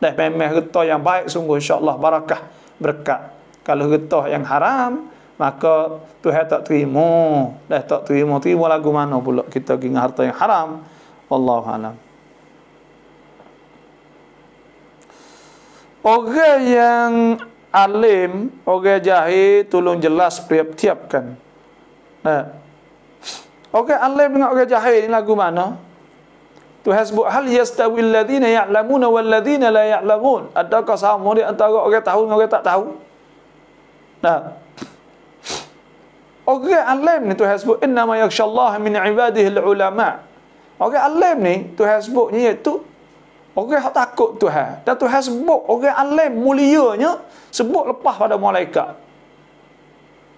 Dan memang harta yang baik sungguh insya-Allah barakah, berkat. Kalau harta yang haram, maka Tuhan tak terima. Dah tak terima, terima lagu mana pula kita pergi dengan harta yang haram. Wallahu alam. Orang yang alim, orang jahil tolong jelas tiap-tiapkan. Nah. Orang alim dengan orang jahil ni lagu mana? Tu hasbuk hal yastawi alladhina ya'lamuna wal ladhina la ya'lamun. Adakah sama di antara orang tahu dengan orang tak tahu? Nah. Orang alim ni tu hasbuk innama yakhsha Allah min ibadihi al-ulama. Orang alim ni tu hasbuknya iaitu Orang yang takut Tuhan. Dan Tuhan sebut orang alim mulianya sebut lepas pada malaikat.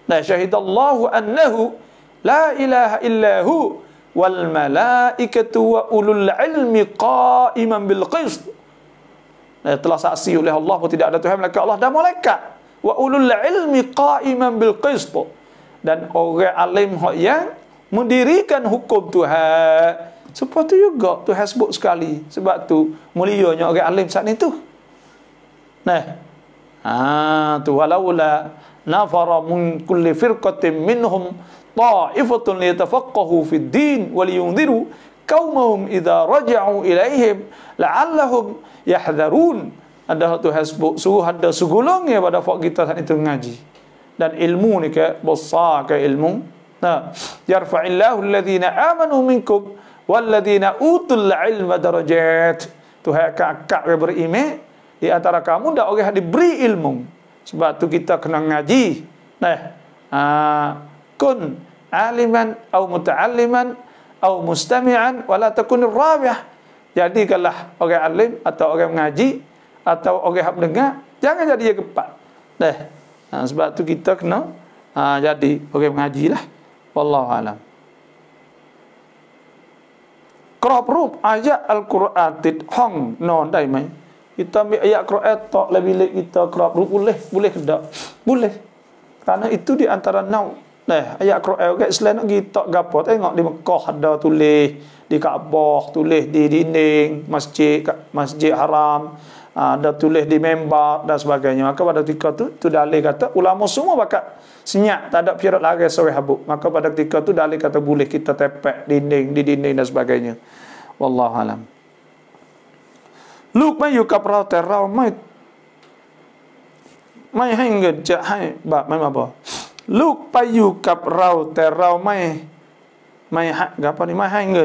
La syahidallahu annahu la ilaha illahu wal malaikatu wa ulul ilmi qaiman bil qist. Nah, telah saksi oleh Allah bahawa tidak ada Tuhan melainkan Allah dan malaikat. Wa ulul ilmi qaiman bil qist. Dan orang alim yang mendirikan hukum Tuhan. Sebab tu juga tu sebut sekali. Sebab tu mulianya orang alim saat ni tu. Nah. Ha tu walaula nafara min kulli firqatin minhum ta'ifatun liyatafaqahu fid din wa liyundiru qaumahum idza raja'u ilaihim la'allahum yahdharun. Ada tu hasbuk suruh ada segulung ya pada fak kita saat itu mengaji. Dan ilmu ni ke besar ke ilmu. Nah, yarfa'illahu alladhina amanu minkum walladina utul ilma darajat Tuhan kakak akak beriman di antara kamu dah orang yang diberi ilmu sebab tu kita kena ngaji nah uh, kun aliman atau mutaalliman atau mustami'an wala takun rabiah jadi kalah orang alim atau orang mengaji atau orang yang mendengar jangan jadi yang cepat nah ha, sebab tu kita kena ha, jadi orang lah. wallahu alam กรอบรูปอายะอัลกุรอานติดห้องนอนได้ไหมกิตามีอายะกรอบตอกและบิเลกิตากรอบรูปบุเลบุเลกดกบุเลกราะอิตุดิอันตารานาวเนอายะกรอบก็อิสลามกิตากับพอเอ็งก็ดิมกอฮัดดอตุเลดิกะบอตุเลดิดินเองมัสยิดมัสยิดฮารัม ada ah, uh, tulis di mimbar dan sebagainya maka pada ketika tu tu dalil kata ulama semua bakat senyap tak ada pirat lagi sore habuk maka pada ketika tu dalil kata boleh kita tepek dinding di dinding dan sebagainya wallahu alam luk mai yuka prater mai mai hang je hai ba mai apa luk payu kap rau terau mai mai hak gapo ni mai hang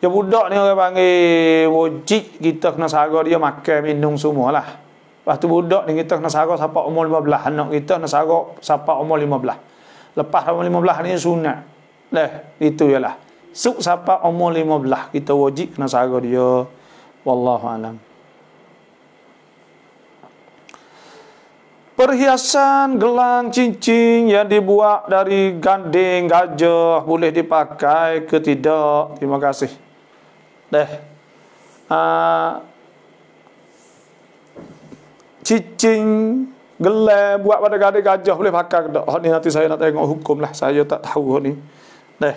Ya budak ni orang panggil wajib kita kena sara dia makan minum semualah. Lepas tu budak ni kita kena sara sampai umur 15 anak kita kena sara sampai umur 15. Lepas umur 15 ni sunat. Dah itu ialah. Sup sampai umur 15 kita wajib kena sara dia. Wallahu alam. Perhiasan gelang cincin yang dibuat dari ganding gajah boleh dipakai ke tidak? Terima kasih. 네. 아, ah, cicing gelem buat pada gadi gajah boleh pakai dak oh, ni nanti saya nak tengok hukum lah saya tak tahu ni deh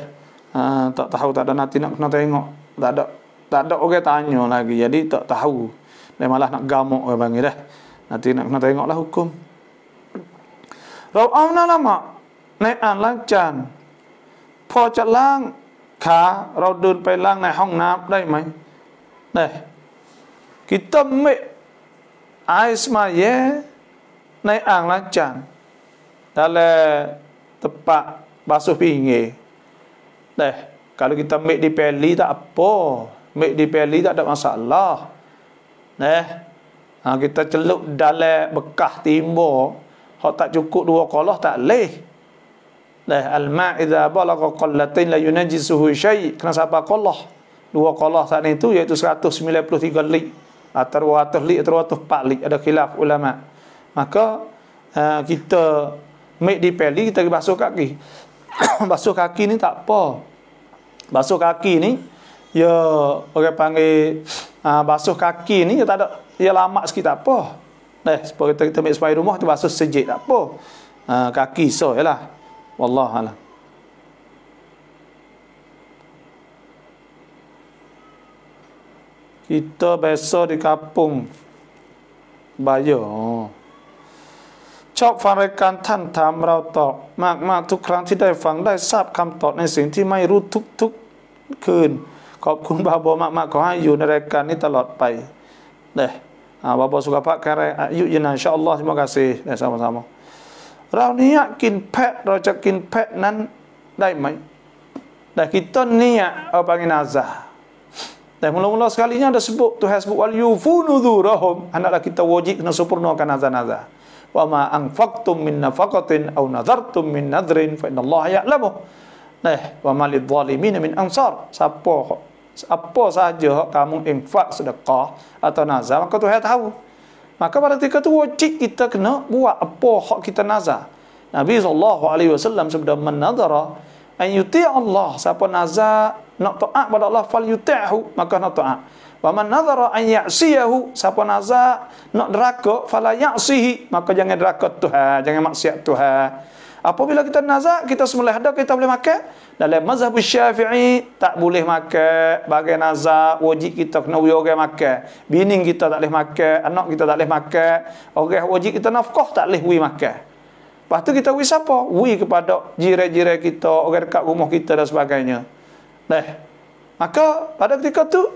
uh, tak tahu tak ada nanti nak kena tengok tak ada tak ada orang tanya lagi jadi tak tahu dan malah nak gamuk orang panggil deh nanti nak kena tengok lah hukum rau amna lama naik an lancan po calang ขาเราเดินไปล้างในห้องน้ำได้ไหมได้กิตมมิไอสมาเยในอ่างล้างจานดาแลตปะบาสุพิงเงได้ kalau kita mik di peli tak apa mik di peli tak ada masalah Nah, kita celup dalam bekah timbo, hok tak cukup dua kolah tak leh. Lah al-ma idza balagha qallatain la yunajisuhu syai. Kena siapa qallah? Dua qallah saat itu yaitu 193 li. Atau 100 li atau 104 li ada khilaf ulama. Maka uh, kita mik di peli kita basuh kaki. basuh kaki ni tak apa. Basuh kaki ni ya orang panggil uh, basuh kaki ni ya tak ada ya lama sikit tak apa. Eh, sebab kita, kita ambil sepai rumah, tu basuh sejik tak apa. Uh, kaki so, ya lah. วัลลอฮฺละอิตเบสโซดิกาปุงบายโยชอบฟังรายการท่านถามเราตอบมากมากทุกครั้งที่ได้ฟังได้ทราบคำตอบในสิ่งที่ไม่รู้ทุกๆคืน ขอบคุณบาโบมากกขอให้อยู่ในรายการนี้ตลอดไปเด้อบาโบสุขภาพแข็งแรงอายุยืนนานชาอัลลอฮ์ที่มากาซีเด้สามสามเราเนี่ยกินแพะเราจะกินแพะนั้นได้ไหมแต่คิดต้นนี้เอาไปงินอาซาแต่มุลมุลสกาลีนี้ได้สบุตุฮัสบุอัลยูฟูนูดูรอฮมอันนั้นเราคิดต้องวจิกนั้นสุพรรณกันอาซานาซาว่ามาอังฟักตุมมินนาฟักตินเอานาดัรตุมมินนาดรินฟะอินนัลลอฮฺยะลับนะว่ามาลิดวาลิมินมินอังซาร์ซับโป้ซับโป้ซาจิฮะกามุงอิงฟักสุดก้อ atau nazar maka tuh ya tahu Maka ha, pada ketika itu wajib oh, kita kena buat apa hak kita nazar. Nabi sallallahu alaihi wasallam sabda man an yuti' Allah siapa nazar nak taat pada Allah fal yuti'hu maka nak taat. Wa man nadhara an ya'siyahu siapa nazar nak neraka fala ya'sihi maka jangan neraka Tuhan jangan maksiat Tuhan. Apabila kita nazak, kita semula ada, kita boleh makan. Dalam mazhab syafi'i, tak boleh makan. Bagai nazak, wajib kita kena uyu orang makan. Bini kita tak boleh makan. Anak kita tak boleh makan. Orang wajib kita nafkah, tak boleh uyu makan. Lepas tu kita uyu siapa? Uyu kepada jirai-jirai kita, orang dekat rumah kita dan sebagainya. Dah. Maka pada ketika tu,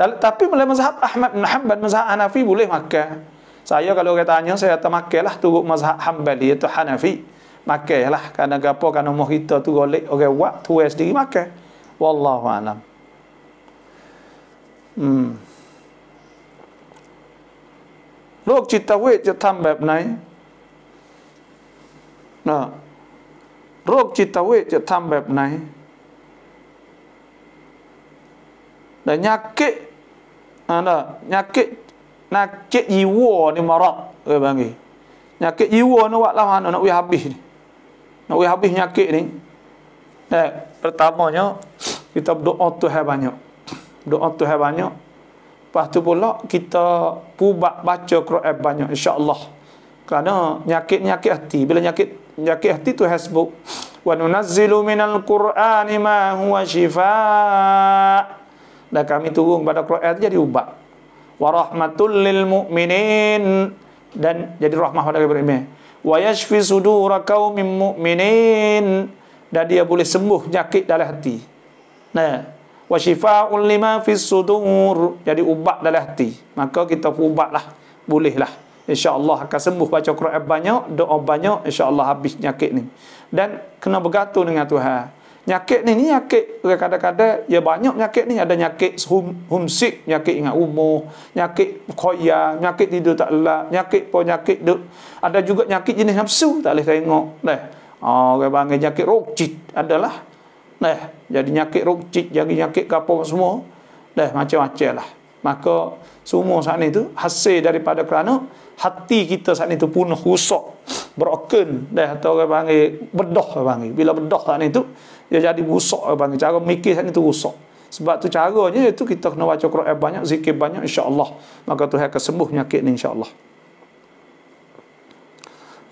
tapi mulai mazhab Ahmad bin Hanbal, mazhab Hanafi boleh makan. Saya kalau orang tanya, saya kata makanlah turut mazhab Hanbali, iaitu Hanafi makan lah kerana apa kerana umur kita tu golek orang okay, buat tu sendiri makan wallahu alam hmm lok cita we je tam bab eh? nai na rok cita we je tam bab nai eh? dan nyakit ana ah, nyakit nyakit jiwa ni marak ke bangi nyakit jiwa ni wak lah nak we habis ni nak boleh habis nyakit ni. Eh, pertamanya, kita berdoa Tuhan banyak. Doa tu Tuhan banyak. Lepas tu pula, kita pubak baca Quran banyak. InsyaAllah. Kerana nyakit-nyakit hati. Bila nyakit nyakit hati tu hasbuk. Wa nunazzilu minal Qur'ani ma huwa shifa' Dan kami turun pada Quran jadi ubat. Wa rahmatul lil mu'minin. Dan jadi rahmat pada kita beriman wa yashfi sudura qaumin mu'minin dan dia boleh sembuh penyakit dalam hati nah wa shifaa'un lima fi sudur jadi ubat dalam hati maka kita pun ubatlah bolehlah Allah akan sembuh baca Quran banyak doa banyak Insya Allah habis penyakit ni dan kena bergantung dengan Tuhan Nyakit ni, ni nyakit. Kadang-kadang, ya banyak nyakit ni. Ada nyakit hum, humsik, nyakit ingat umur, nyakit koya, nyakit tidur tak lelap, nyakit pun nyakit duk. Ada juga nyakit jenis nafsu, tak boleh tengok. Nah. Oh, orang panggil nyakit rokcit adalah. Nah, jadi nyakit rokcit, jadi nyakit kapal semua. Nah, macam-macam lah. Maka semua saat itu hasil daripada kerana hati kita saat itu pun rusak broken dah atau orang panggil bedoh orang panggil bila bedoh saat itu dia jadi busuk bang cara mikir sat tu rosak sebab tu caranya itu kita kena baca Quran banyak zikir banyak Insya Allah maka Tuhan akan sembuh penyakit ni Allah.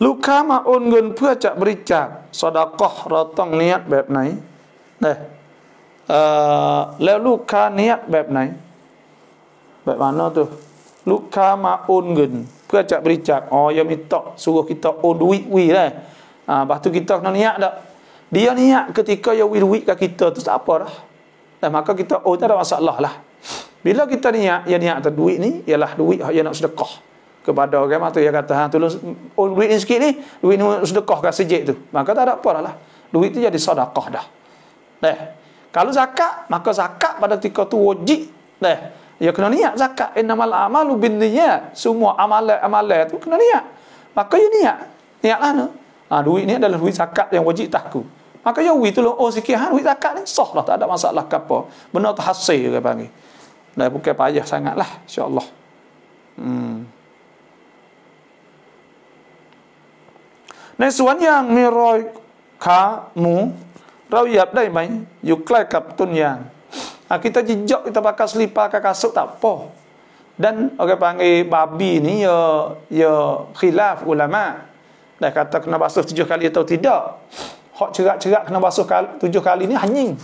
luka maun gun pua cak bericak sedekah rotong niat bab nai deh eh uh, luka niat bab nai bab mana tu luka maun gun pua cak bericak oh yang minta suruh kita on duit wi lah eh. ah uh, tu kita kena niat dak dia niat ketika ya wirwik ke kita tu tak apa dah. Dan eh, maka kita oh tak ada masalah lah. Bila kita niat, ya niat tu duit ni ialah duit yang nak sedekah kepada orang okay, tu dia kata ha tolong oh, duit ni sikit ni duit ni sedekah kat sejik tu maka tak ada apa dah lah duit tu jadi sedekah dah eh kalau zakat maka zakat pada ketika tu wajib eh Ya kena niat zakat innamal amalu binniyat semua amalan-amalan tu kena niat maka ya niat niatlah lah tu Ha, duit ni adalah duit zakat yang wajib tahku. Maka ya duit tolong oh sikit ha, duit zakat ni sah lah tak ada masalah apa. Benar tahsil ke panggil. Dah bukan payah sangatlah insya-Allah. Hmm. Nah, suan yang meroy kamu, rau yap dai mai, you klai kap tun yang. Ha, kita jejak kita pakai selipar ke kasut tak apa. Dan orang okay, panggil babi ni ya ya khilaf ulama. Dah kata kena basuh tujuh kali atau tidak. Hak cerak-cerak kena basuh kali, tujuh kali ni hanying.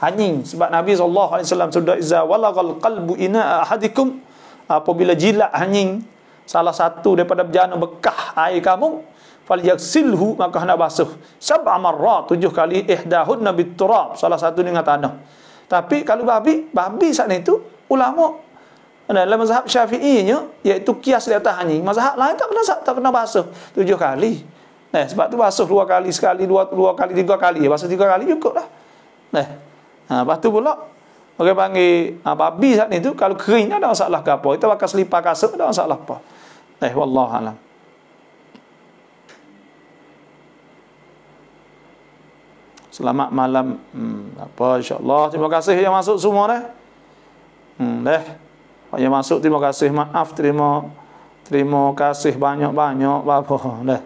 Hanying. Sebab Nabi SAW sudah izah walagal qalbu ina ahadikum. Apabila jilat hanying. Salah satu daripada berjana bekah air kamu. Fal yaksilhu maka hendak basuh. Sab'a marra tujuh kali ihdahun nabi turab. Salah satu ni dengan tanah. Tapi kalau babi, babi saat itu ulama dalam mazhab syafi'inya iaitu kias di atas hanyi mazhab lain tak kena tak kena basuh tujuh kali nah sebab tu basuh dua kali sekali dua dua kali tiga kali ya basuh tiga kali cukup lah nah ha lepas tu pula orang panggil ha, babi saat ni tu kalau kering ada masalah ke apa kita pakai selipar kasut ada masalah apa nah wallahu alam Selamat malam. Hmm, apa insya Terima kasih yang masuk semua dah. Hmm, dah. Banyak masuk terima kasih maaf terima terima kasih banyak banyak bapa dah.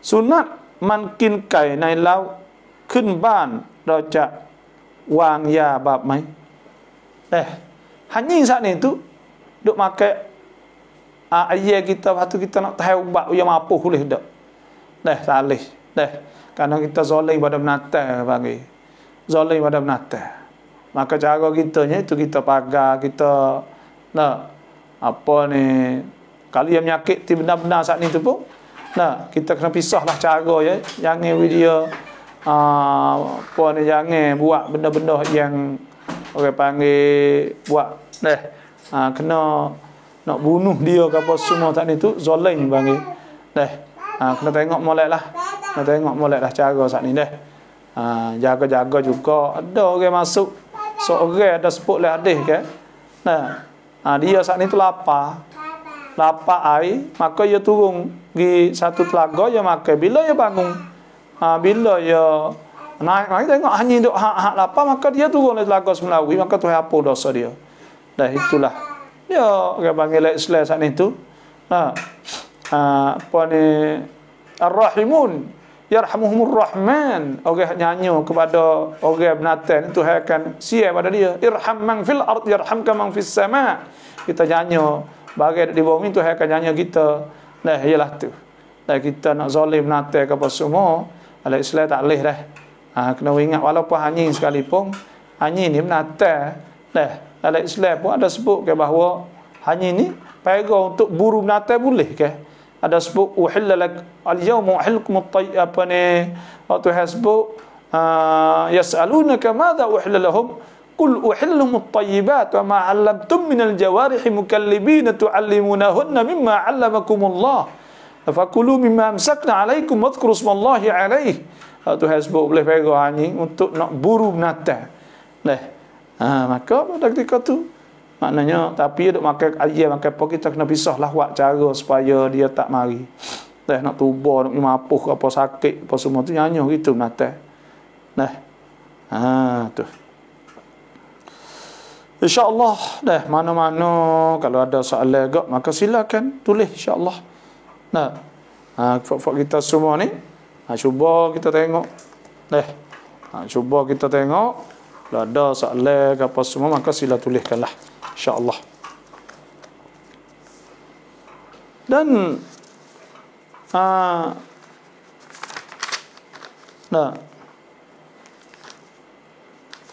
Sunat mankin kai nai lau khun ban ra ja wang ya bab mai. Eh hanya saat ni tu duk makan uh, ah, ayah kita waktu kita nak tahu bab yang apa boleh dak. Dah eh, salih. Dah. Eh, Karena kita zalim pada menata bagi. Zalim pada menata maka cara kitanya itu kita pagar kita nah apa ni kalau yang menyakit ti benar-benar saat ni tu pun nah kita kena pisahlah cara ya jangan video ya, ya. uh, ah, apa ni jangan buat benda-benda yang orang panggil buat neh uh, ah, kena nak bunuh dia ke apa semua tak ni tu zalim panggil neh uh, ah, kena tengok molek lah kena tengok molek lah cara saat ni deh uh, jaga-jaga juga ada orang masuk So seorang ada sebut le hadis ke. Nah. Ha, dia saat ni tu lapar. Lapar air, maka dia turun di satu telaga dia makan. Bila dia bangun? Ha, bila dia naik mari tengok hanya duk hak hak lapar maka dia turun di telaga semelawi maka tu apa dosa dia. Dah itulah. Dia orang panggil Islam saat ni tu. Ha. Ha, apa ni? Ar-Rahimun Yarhamuhumur Rahman. Orang nyanyi kepada orang binatang itu akan siap pada dia. Irham man fil ard yarhamka man fis sama. Kita nyanyi bagai di bumi itu akan nyanyi kita. Nah, iyalah tu. Nah, kita nak zalim nate ke semua. Ala Islam tak leh dah. Ah ha, kena ingat walaupun anjing sekalipun, hanyi ni binatang. Nah, dalam Islam pun ada sebut ke bahawa anjing ni pegang untuk buru binatang boleh ke? ada sebut uhilla lak al yawma uhilkum at apa ni waktu hasbu yas'alunaka madha uhilla lahum qul uhillahum at-tayyibat wa ma 'allamtum min al-jawarih mukallibina tu'allimunahunna mimma 'allamakumullah fakulu mimma amsakna 'alaikum wadhkuru smallahi 'alaihi waktu Tuhan sebut boleh pegang anjing untuk nak buru binatang leh ah maka pada ketika tu Maknanya tapi duk makan ayam ah, makan apa kita kena pisah lah buat cara supaya dia tak mari. Teh nak tuba nak mapuh apa sakit apa semua tu nyanyo gitu mate. Nah. Ha tu. Insya-Allah dah mana-mana kalau ada soalan gap maka silakan tulis insya-Allah. Nah. Ha fok-fok kita semua ni ha cuba kita tengok. Dah. Ha cuba kita tengok kalau ada soalan apa semua maka sila tuliskanlah. lah insyaallah dan aa, ah, nah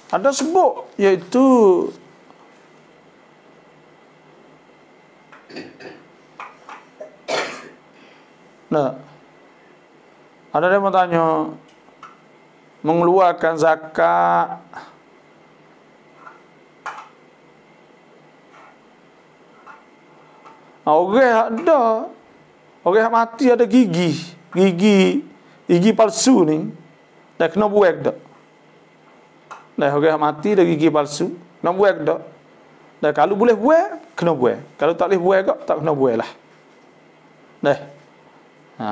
ada sebut iaitu nah ada yang bertanya mengeluarkan zakat Ha, orang ada. Orang yang mati ada gigi. Gigi. Gigi palsu ni. tak kena buat tak? Dah orang yang mati ada gigi palsu. Kena buat tak? Dah kalau boleh buat, kena buat. Kalau tak boleh buat tak, tak kena buat lah. Dah. Ha,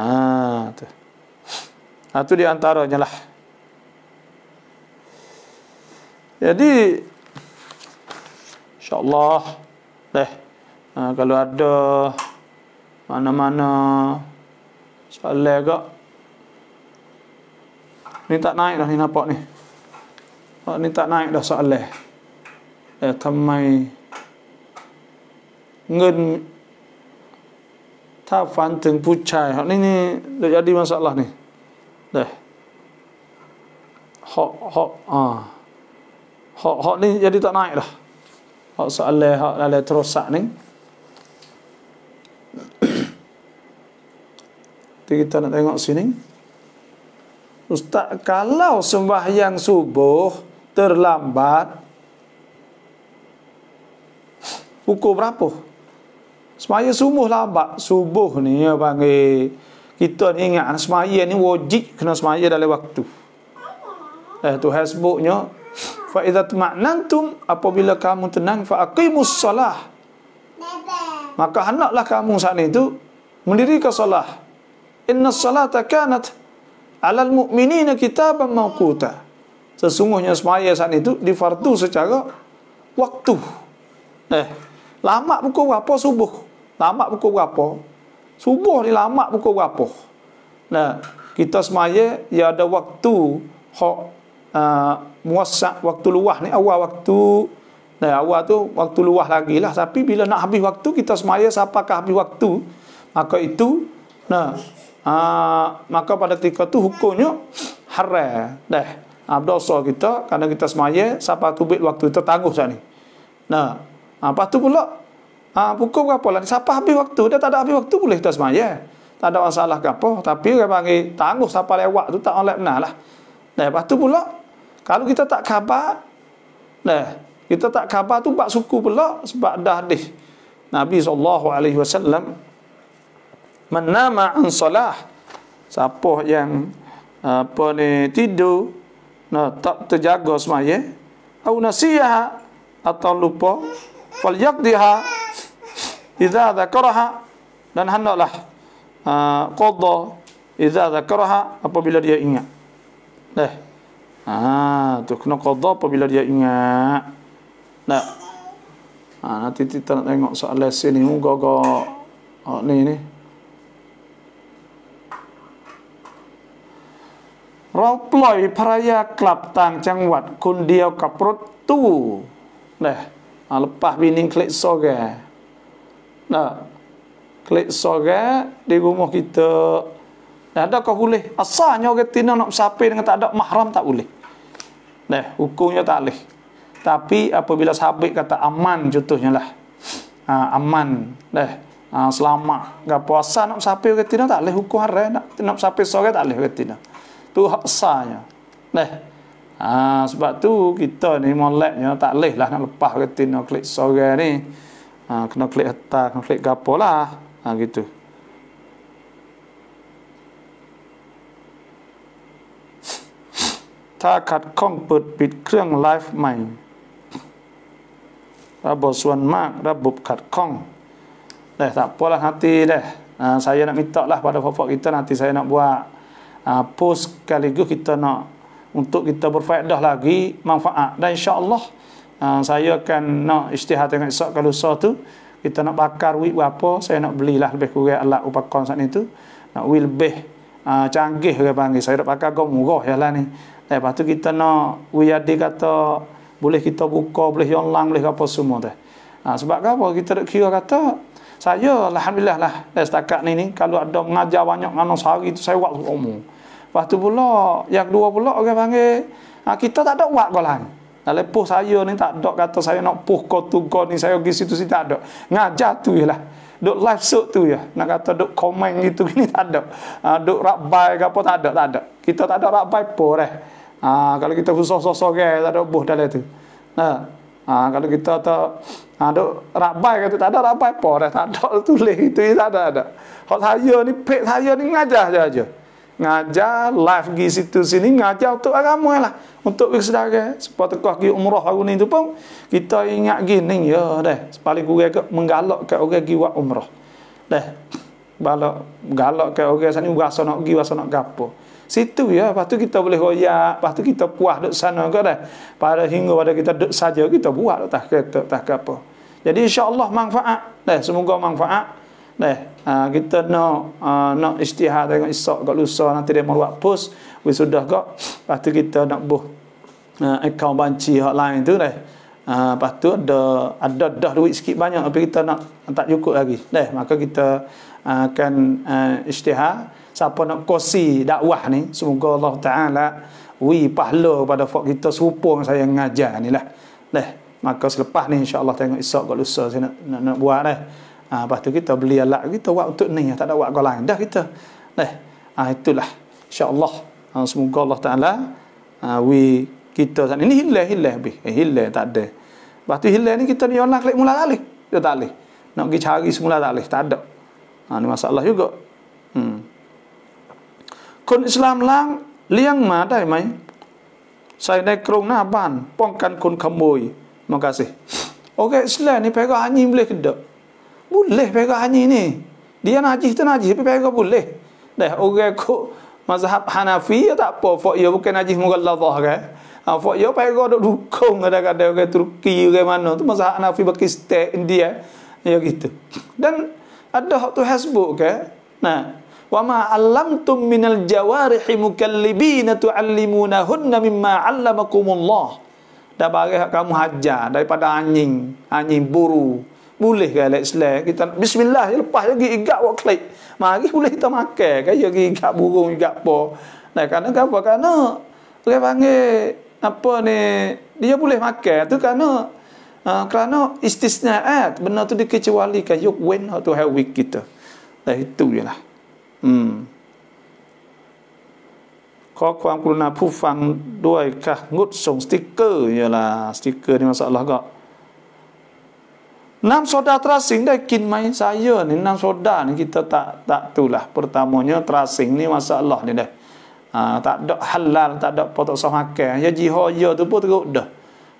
tu. Ha, tu di antaranya lah. Jadi, insya Allah, dah. Ha, kalau ada mana-mana soalan agak ni tak naik dah ni nampak ni oh, ni tak naik dah soalan eh tamai ngen ta fan teng pucai hak ni ni dah jadi masalah ni dah hok hok ah hok hok ni jadi tak naik dah hok soalan hok ala terosak ni Jadi kita nak tengok sini. Ustaz, kalau sembahyang subuh terlambat, pukul berapa? Semaya subuh lambat. Subuh ni, ya panggil. Kita ni ingat, lah, semaya ni wajib kena semaya dalam waktu. Eh, tu hasbuknya. Fa'idha tuma'nantum, apabila kamu tenang, fa'aqimus salah. Maka hendaklah kamu saat ni tu, mendirikan salah inna salata kanat alal mu'minina kitaban mawquta sesungguhnya semaya saat itu difardu secara waktu eh lama pukul berapa subuh lama pukul berapa subuh ni lama pukul berapa nah kita semaya ya ada waktu hak uh, muasak waktu luah ni awal waktu nah awal tu waktu luah lagi lah tapi bila nak habis waktu kita semaya siapakah habis waktu maka itu nah ha, maka pada ketika tu hukumnya haram dah ha, dosa kita kerana kita semaya siapa tubit waktu itu tangguh sini nah ha, ah, apa tu pula ha, pukul berapa lah siapa habis waktu dia tak ada habis waktu boleh kita semaya tak ada masalah ke apa tapi dia panggil tangguh siapa lewat tu tak oleh benar lah nah apa tu pula kalau kita tak khabar nah kita tak khabar tu bak suku pula sebab dah dih Nabi sallallahu alaihi wasallam menama an solah siapa yang apa ni tidur nah, tak terjaga semaya atau nasiha atau lupa fal yaqdiha idza dzakaraha dan hendaklah ah, qadha uh, idza dzakaraha apabila dia ingat Nah, ah, tu kena qadha apabila dia ingat nah ah, nanti kita nak tengok soalan sini moga-moga ah, ni ni เราปล่อยภรรยากลับต่างจังหวัดคนเดียวกับรถตู้เนี่ยอลปะวินิงเคลโซแกนะเคลโซแกดีกูมอกิตนะดอกก็ boleh asalnya orang nak sapi dengan tak ada mahram tak boleh Nah, hukumnya tak boleh tapi apabila sahabat kata aman contohnya lah ha, aman deh ha, selamat gak puasa nak sapi orang tina tak boleh hukum haram nak nak sapi sore tak boleh orang tina tu hak besarnya leh ha, sebab tu kita ni molatnya tak leh lah nak lepas reti nak klik sore ni ha, kena klik harta kena klik gapo lah ha, gitu ถ้าขัดข้องเปิดปิดเครื่องไลฟ์ใหม่ระบบส่วนมากระบบขัดข้องได้ทราบปวดหัวทีได้ใส่ยาหนักมิตรละพอดีพอฟอกอินเตอร์นาทีใส่หนักบัว uh, post sekaligus kita nak untuk kita berfaedah lagi manfaat dan insyaallah uh, saya akan nak ijtihad dengan esok kalau so tu kita nak bakar wik apa saya nak belilah lebih kurang alat upakon saat itu nak wik lebih uh, canggih ke panggil saya nak bakar kau murah jalan ni eh, lepas tu kita nak wik adik kata boleh kita buka boleh yonlang boleh apa semua tu ha, sebab apa kita nak kira kata saya alhamdulillah lah eh, setakat ni ni kalau ada mengajar banyak dengan sehari tu saya waktu umum Lepas tu pula, yang dua pula orang okay, panggil. Ha, kita tak ada buat kau lah. Dalam puh saya ni tak ada kata saya nak puh kau tu kau ni. Saya pergi situ sini tak ada. Ngajar tu je lah. Duk live show tu ya. Nak kata duk komen gitu ni tak ada. Ha, duk rabai ke apa tak ada. Tak ada. Kita tak ada rabai pun lah. Eh. Ha, kalau kita susah-susah ke tak ada buh dalam tu. Nah, ha, ha, kalau kita tak ha, duk rabai ke tu tak ada rabai pun lah. Eh. Tak ada tulis itu ni tak ada. Kalau saya ni pek saya ni ngajar saja aja ngajar live gi situ sini ngajar untuk agama lah untuk bagi saudara sebab tekah gi umrah aku ni tu pun kita ingat gini ya deh paling kurang ke menggalak ke orang gi buat umrah deh balak galak ke orang sana rasa nak gi rasa nak gapo situ ya lepas tu kita boleh royak lepas tu kita puas duk sana ke deh pada hingga pada kita duk saja kita buat tak kereta tak apa jadi insyaallah manfaat deh semoga manfaat deh Ah, kita nak uh, nak istihad dengan isok, kat lusa nanti dia mau buat post we sudah kak pastu kita nak buh uh, account banci hak lain tu deh uh, tu ada ada dah duit sikit banyak tapi kita nak tak cukup lagi deh maka kita uh, akan uh, istihad siapa nak kosi dakwah ni semoga Allah taala wi pahala kepada fak kita serupa dengan saya ngajar ni lah deh maka selepas ni insyaallah tengok isok kat lusa saya nak nak, nak buat deh ha, lepas tu kita beli alat kita buat untuk ni tak ada buat golang dah kita dah ha, itulah insyaallah ha, semoga Allah taala ha, we kita sana ini hilang hilang bi eh, hilang tak ada lepas tu hilang ni kita ni orang klik mula tak kita tak boleh nak pergi cari semula tak boleh tak ada ha, ni masalah juga hmm. kun islam lang liang ma dai mai saya naik kerong na ban pongkan kon khamboi makasih Orang okay, Islam ni pegang anjing boleh kedok boleh pegang haji ni dia najis tu najis tapi pegang boleh dah orang ko mazhab Hanafi ya tak apa fok ya bukan najis mughalladhah kan ha, fok ya pegang duk dukung kadang-kadang orang Turki orang mana tu mazhab Hanafi Pakistan India ya gitu dan ada hak tu hasbuk kan nah wa ma allamtum minal jawarih mukallibina tuallimunahunna mimma allamakumullah dah bagi kamu hajar daripada anjing anjing buru boleh ke Alex kita bismillah je lepas lagi gigak buat klik mari boleh kita makan kan ya gigak burung gigak apa nah kerana apa kerana orang panggil apa ni dia boleh makan tu kerana uh, kerana istisna eh, benda tu dikecualikan you when to have week kita nah itu je lah hmm ขอความกรุณาผู้ฟังด้วยค่ะงดส่งสติกเกอร์เยอะละสติกเกอร์ที่มาสอนเราก็ Enam soda terasing dah kin main saya ni. Enam soda ni kita tak tak itulah. Pertamanya terasing ni masalah ni dah. Ha, tak ada halal, tak ada potok sahaka. Ya jiho ya tu pun teruk dah.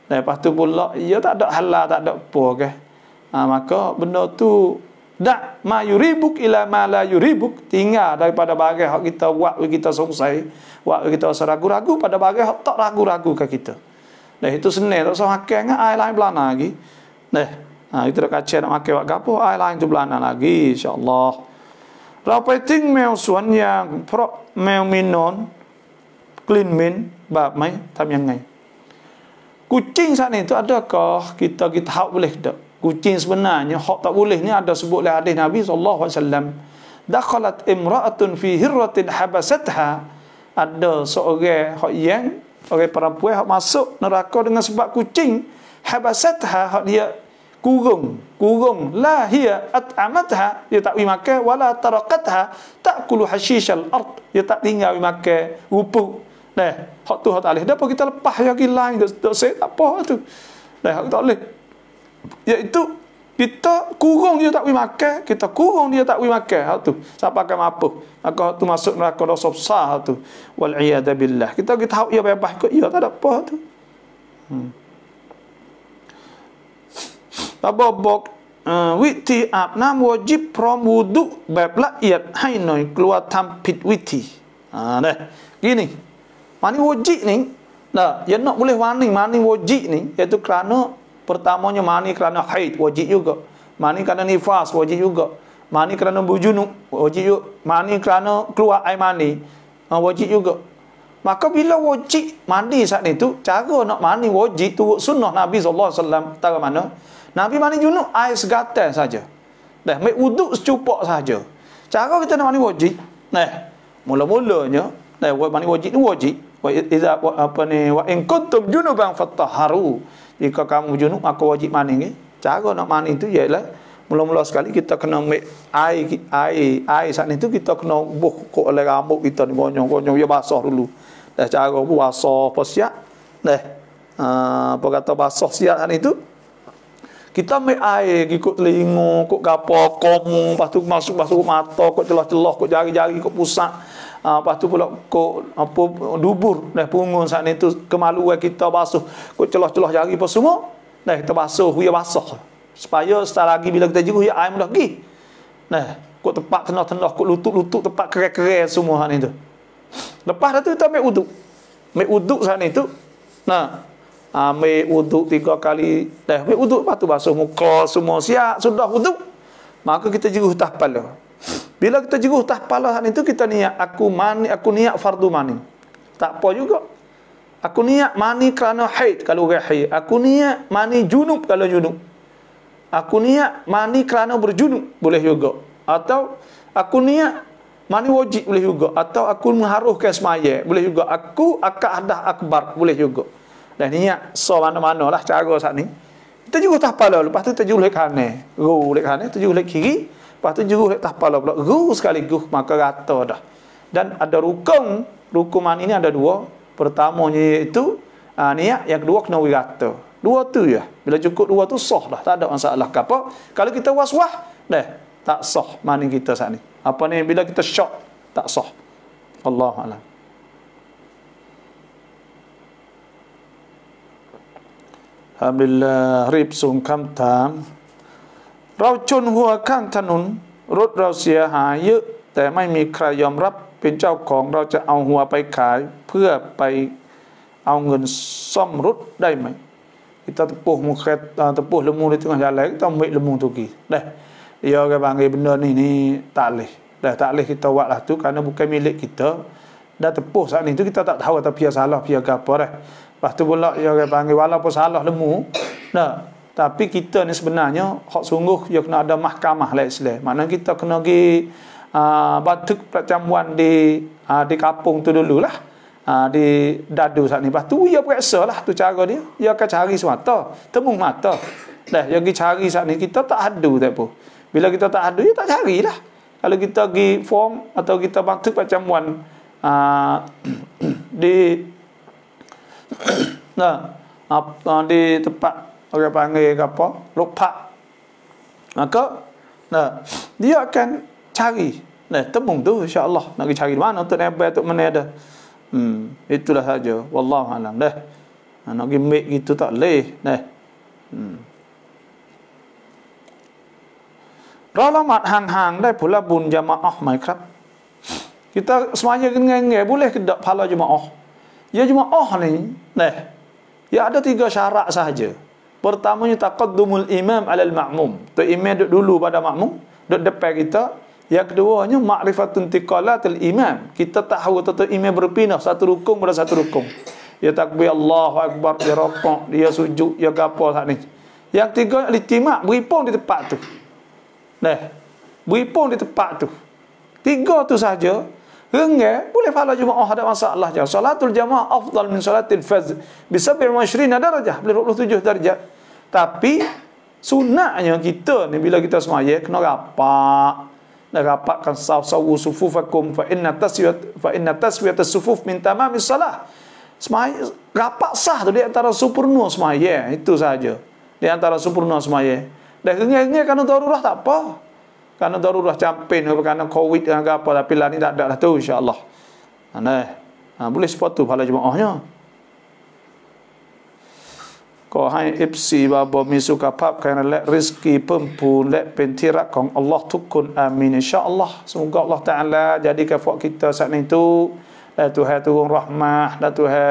Lepas tu pula, ya tak ada halal, tak ada apa ke. Ha, maka benda tu dak ma yuribuk ila ma la yuribuk tinggal daripada bagai hak kita buat kita selesai buat kita rasa ragu-ragu pada bagai hak tak ragu-ragu ke kita dah itu senang tak usah hakang ai lain belana lagi dah Ha, itu dah kacau nak make buat gapo, air ah, lain tu belanak lagi, insyaAllah. Rapai ting meo suan yang pro meo minon, clean min, bab mai, tam yang ngai. Kucing saat ni tu adakah kita kita hak boleh tak? Kucing sebenarnya hak tak boleh ni ada sebut oleh hadis Nabi SAW. Dakhalat imra'atun fi hirratin habasatha. Ada seorang hak yang, orang perempuan hak masuk neraka dengan sebab kucing. Habasatha hak dia kurung kurung la hiya at'amatha dia tak pergi makan wala taraqatha ta'kulu hashishal ard dia tak tinggal pergi makan rupuk nah hak tu hak tak alih dapat kita lepas yang lain, tak tak set apa tu nah hak tak alih iaitu kita kurung dia tak pergi makan kita kurung dia tak pergi makan hak tu siapa akan apa maka hak tu masuk neraka dosa besar tu wal iyad billah kita kita tahu ia apa ikut ia ya, tak ada apa tu hmm. ตบบอกวิธีอาบน้ำวัวจิบพร้อมวูดุแบบละเอียดให้หน่อยกลัวทำผิดวิธีอ่าเด้กี่นี่มานี่วัวจินี่นะยันนอกเลยวันนี่มานี่วัวจินี่ yaitu ครั้งนู้ pertamanya มานี่ครั้งนู้ haid วัวจิ juga มานี่ครั้งนี้ fast วัวจิ juga มานี่ครั้งนู้บูจุนุวัวจิ juga มานี่ครั้งนู้กลัวไอ้มานี่วัวจิ juga Maka bila wajib mandi saat itu, cara nak mandi wajib itu sunnah Nabi SAW. Tahu mana? Nabi mandi junub air segatan saja. Dah, ambil wuduk secupak saja. Cara kita nak mandi wajib. Nah, mula-mulanya dah mandi wajib ni wajib. Wa iza apa ni wa in kuntum junuban fattaharu. Jika kamu junub aku wajib mandi ni. Cara nak mandi itu ialah mula-mula sekali kita kena ambil air air air saat itu kita kena buh kok oleh rambut kita ni gonyong-gonyong ya basah dulu. Dah cara buh basah apa siap. Dah. Uh, ah, apa kata basah siap saat itu? Kita ambil air, ikut telinga, ikut kapal, komu, lepas tu masuk masuk mata, ikut celah-celah, ikut jari-jari, ikut pusat. Uh, lepas tu pula ikut dubur, dah punggung saat itu kemaluan kita basuh, ikut celah-celah jari apa semua, dah kita basuh, huya basuh. Supaya setelah lagi bila kita jiru, huya air mudah pergi. Nah, ikut tempat tenah-tenah, ikut lutut-lutut, tempat kerek-kerek semua saat itu. Lepas tu kita ambil uduk. Ambil uduk saat itu, nah, ambil wuduk tiga kali dah. ambil wuduk patu basuh muka semua siap sudah wuduk maka kita jeruh tahpala bila kita jeruh tahpala hari itu kita niat aku mani aku niat fardu mani tak apa juga aku niat mani kerana haid kalau orang aku niat mani junub kalau junub aku niat mani kerana berjunub boleh juga atau aku niat mani wajib boleh juga atau aku mengharuhkan semaya boleh juga aku akadah akbar boleh juga dah niat so mana-mana lah cara saat ni terjuruh tapala lepas tu terjuruh lek kanan ru lek kanan terjuruh lek kiri lepas tu terjuruh lek tapala pula ru sekali guh maka rata dah dan ada rukun rukuman ini ada dua pertamanya itu uh, ah, niat yang kedua kena wirata dua tu ya bila cukup dua tu sah dah tak ada masalah apa kalau kita was-was dah tak soh mana kita saat ni apa ni bila kita syok tak soh. Allah Allah อามิลลารีบส่งคำถาม เราชนหัวข้างถนน รถเราเสียหายเยอะ แต่ไม่มีใครยอมรับเป็นเจ้าของเราจะเอาหัวไปขาย เพื่อไปเอาเงินซ่อมรถได้ไหมอิตาตุปูมุขเคตตุปูเละมูในตุงหยาแหลกต้องมีเลมูลทุกีได้ยอกระบางเงินเดินนี่นี่ตัาเลยได้ตัาเลยที่ตัวละทุกันนั้นบุคคลมีเล็กิตเตอร์ได้ตุปูสักนิดทุกีท่เราตัดหัวตาพิยาสาลพิยากระเปาได Lepas tu pula dia akan panggil walaupun salah lemu. Nah, tapi kita ni sebenarnya hak sungguh dia kena ada mahkamah lah Islam. Maknanya kita kena pergi uh, ah, batuk percambuan di uh, di kampung tu dululah. Uh, ah, di dadu saat ni. Lepas tu dia periksa lah tu cara dia. Dia akan cari semata. temu mata. Dah, dia pergi cari saat ni. Kita tak adu tak Bila kita tak adu, dia tak carilah. Kalau kita pergi form atau kita batuk percambuan uh, di nah, apa ah, di tempat orang panggil apa? Lupa. Maka nah, dia akan cari. Nah, temung tu insya-Allah nak cari mana tu nebel tu mana ada. Hmm, itulah saja. Wallahu alam deh. Nah, nak gimik gitu tak leh deh. Hmm. Kalau hang-hang dah pula bun jamaah mai krap. Kita semuanya kena ngeng boleh ke tak pahala jemaah? Oh. Ya cuma oh ni, nah. Ya ada tiga syarat sahaja. Pertamanya taqaddumul imam alal ma'mum. Tu imam duduk dulu pada makmum, duduk depan kita. Yang keduanya ma'rifatun tiqalatil imam. Kita tahu tentang imam berpindah satu rukung pada satu rukung. Ya takbir Allahu akbar, dia rokok, dia sujud, dia gapo sat ni. Yang ketiga litimak beripung di tempat tu. Nah. Beripung di tempat tu. Tiga tu saja Hingga boleh pahala jumaah ada masalah jauh. Salatul jamaah afdal min salatil fajr bi 27 darajah, boleh 27 darjah. Tapi sunatnya kita ni bila kita semaya kena rapat. Nak sah sah safu fakum fa inna taswiyat fa inna taswiyat as-sufuf min tamam salah Semaya rapat sah tu di antara sempurna semaya, itu saja. Di antara sempurna dah Dan ngengeng kan darurat tak apa. Kerana darurah campin ke, kerana covid ke apa tapi lah ni tak ada lah tu insyaAllah. Nah, kan, eh? ha, boleh sepatu pahala jemaahnya. Kau hai ipsi babo misu kapap kerana let rizki pempun lek pentirak kong Allah tukun amin insyaAllah. Semoga Allah Ta'ala jadikan fuak kita saat ni tu. Lek lah, tuha tuhun rahmah, lek lah, tuha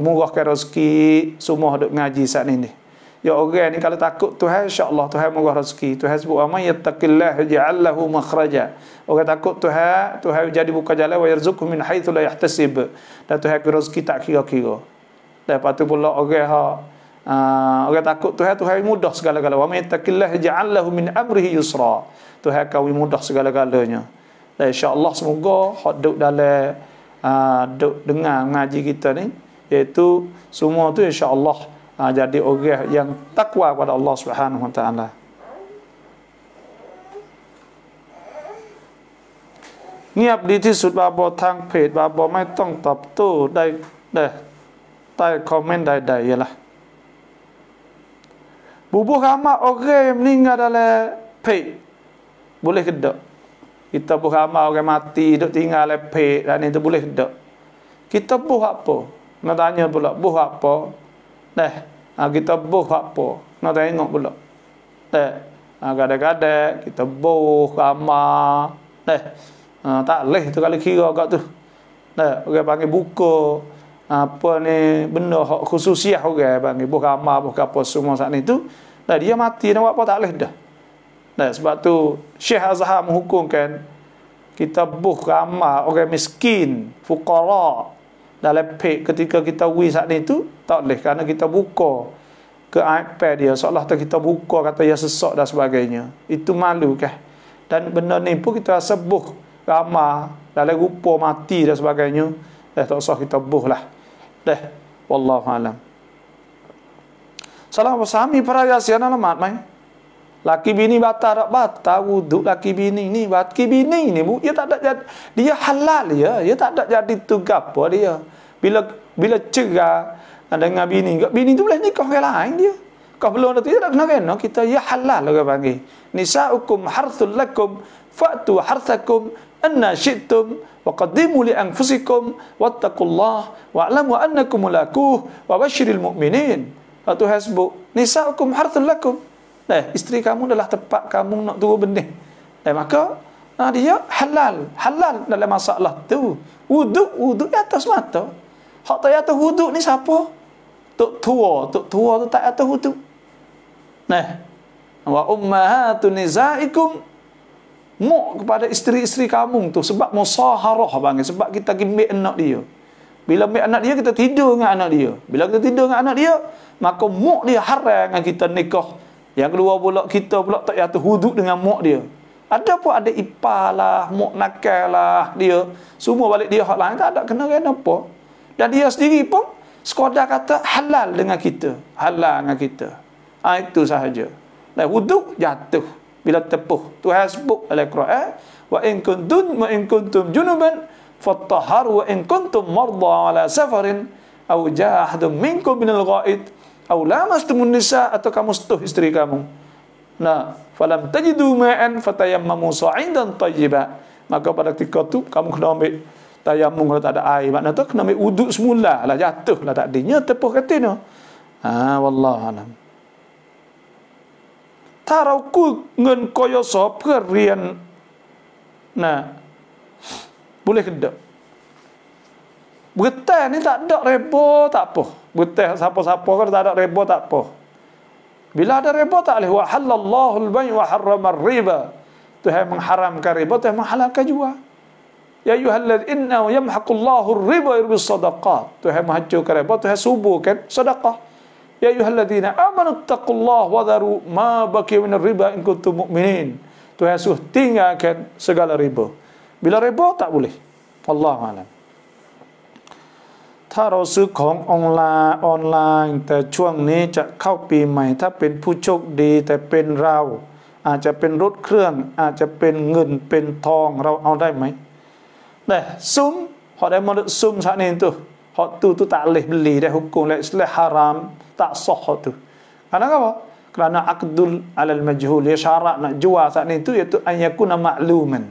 murahkan rezeki semua duduk ngaji saat ni ni. Ya orang ni kalau takut Tuhan insya-Allah Tuhan murah rezeki. Tuhan sebut amay yattaqillah ja'al lahu makhraja. Orang takut Tuhan, Tuhan jadi buka jalan wa yarzuqhu min haitsu la yahtasib. Dan Tuhan bagi rezeki tak kira-kira. Dan patut pula orang ha uh, orang takut Tuhan Tuhan mudah segala-galanya. Amay yattaqillah ja'al min amrihi yusra. Tuhan kawi mudah segala-galanya. Dan insya-Allah semoga hak duduk dalam uh, duduk dengar mengaji kita ni iaitu semua tu insya-Allah ha, jadi orang yang takwa kepada Allah Subhanahu Wa Taala. เงียบดีที่สุดบาบอทางเพจบาบอไม่ต้องตอบโต้ได้ได้ใต้คอมเมนต์ใดๆยังละบุบุคามาโอเคนิ่งอะไรเพจ boleh kedok. Kita buka amal mati, duk tinggal lepek dan itu boleh kedok. Kita buka apa? Nak tanya pula, buka Teh, ha, kita buh apa? Nak tengok pula. Teh, ha, kadang-kadang kita buh sama. Teh, ha, tak leh tu kalau kira kat tu. Teh, orang okay, panggil buku. Apa ni, benda hak khususiah orang okay, panggil. Buh sama, buh apa semua saat ni tu. Teh, dia mati nak buat apa tak leh dah. Teh, sebab tu Syekh Azhar menghukumkan kita buh ramah orang miskin, fukara, dalam pek ketika kita wui saat ni tu tak boleh kerana kita buka ke iPad dia seolah tu kita buka kata ya sesak dan sebagainya itu malu kah dan benda ni pun kita rasa buh ramah dalam rupa mati dan sebagainya eh tak usah kita buh lah deh wallahu alam salam wasami para yasian alamat mai Laki bini batal tak batal wuduk laki bini ni. Laki bini ni dia tak ada jadi, dia halal ya. Dia tak ada jadi tugas apa dia. Bila bila cerai dengan bini, bini tu boleh nikah dengan lain dia. Kau belum ada tidak kena kena kita ya halal lah panggil. Nisa'ukum harthul lakum fa'tu harthakum anna syi'tum wa qaddimu li anfusikum wattaqullah wa alamu annakum mulakuh wa basyiril mu'minin. Satu hasbuk. Nisa'ukum harthul lakum. Eh, isteri kamu adalah tempat kamu nak turun benih. Eh, maka nah dia halal. Halal dalam masalah tu. Wuduk, wuduk di atas mata. Hak tak atas wuduk ni siapa? Tok tua, tok tua tu tak atas wuduk. Nah. Eh, wa ummahatun nizaikum muk kepada isteri-isteri kamu tu sebab musaharah bang sebab kita gimik anak dia. Bila ambil anak dia kita tidur dengan anak dia. Bila kita tidur dengan anak dia, maka muk dia haram dengan kita nikah yang kedua pula kita pula tak yatu huduk dengan mak dia. Ada pun ada ipalah lah, mak nakal lah dia. Semua balik dia hak lain tak ada kena kena apa. Dan dia sendiri pun sekadar kata halal dengan kita. Halal dengan kita. Ha, itu sahaja. Dan huduk jatuh bila tepuh. Tuhan sebut oleh Quran, eh? wa in kuntum wa in kuntum junuban fattahar wa in kuntum marda ala safarin aw jahadum minkum minal ghaid Aulama setemun nisa atau kamu setuh istri kamu. Nah, falam tajidu ma'an fatayammamu sa'indan tayyiba. Maka pada ketika itu, kamu kena ambil tayammu kalau tak ada air. Maknanya tu kena ambil uduk semula. Lah jatuh lah tak dinya, tepuh kata ha, ni. Ah, wallah alam. Tarau ku ngen koyo rian. Nah, boleh kedok. Bertan ni tak ada repot, tak apa butih siapa-siapa kan tak ada riba tak apa. Bila ada riba tak boleh. Wa halallahu al-bay wa harrama riba Tuhan mengharamkan riba, Tuhan menghalalkan jual. Ya ayyuhallad inna wa yamhaqullahu riba irbi sadaqah. Tuhan menghancurkan riba, Tuhan subuhkan sedekah. Ya ayyuhalladzina amanu taqullah wa daru ma baki min riba in kuntum mu'minin. Tuhan suh tinggalkan segala riba. Bila riba tak boleh. Allah Allah. ถ้าเราซื้อของออนไลน์ แต่ช่วงนี้จะเข้าปีใหม่ ถ้าเป็นผู้โชคดี แต่เป็นเราอาจจะเป็นรถเครื่องอาจจะเป็นเงินเป็นทองเราเอาได้ไหมแต่ซุ้มพอได้มาซุ้มสักนิดตัวพอตูตุตาเลบลีได้ฮุกกุมและสลฮารามตะซอฮตุอันนั้นก็ว่า k ร r ะอักดุลอัล a l m a ู h u l ya s y ะ r ั t nak jual saat itu ย a i t u an y a น u n a m a l u m ั n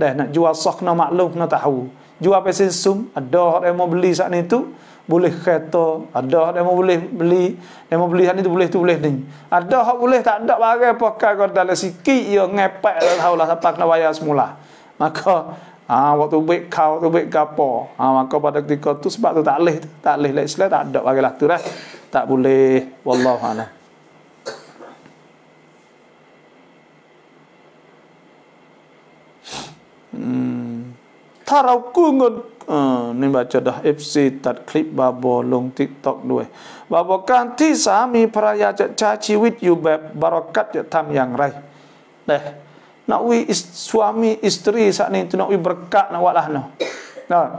dah นะ k jual sah n a าม a k l u m nak t a หู jual pesen sum ada orang yang mau beli saat ni tu boleh kereta ada orang yang mau boleh beli yang mau beli saat ni tu boleh tu boleh ni ada orang boleh tak ada barang pakai kau dalam sikit ia ngepek dan tahulah siapa kena bayar semula maka ah waktu baik kau tu baik kapo ah maka pada ketika tu sebab tu tak leh tak leh lek sel tak ada baranglah tu lah tak boleh wallahu a'lam hmm kalau ku ngun uh, hmm, ni baca dah FC tat klip long TikTok duwe. Babo kan ti sami peraya cak ca ciwit barokat ya yang rai. Deh. suami isteri sak tu nak berkat nak walah no. Kan?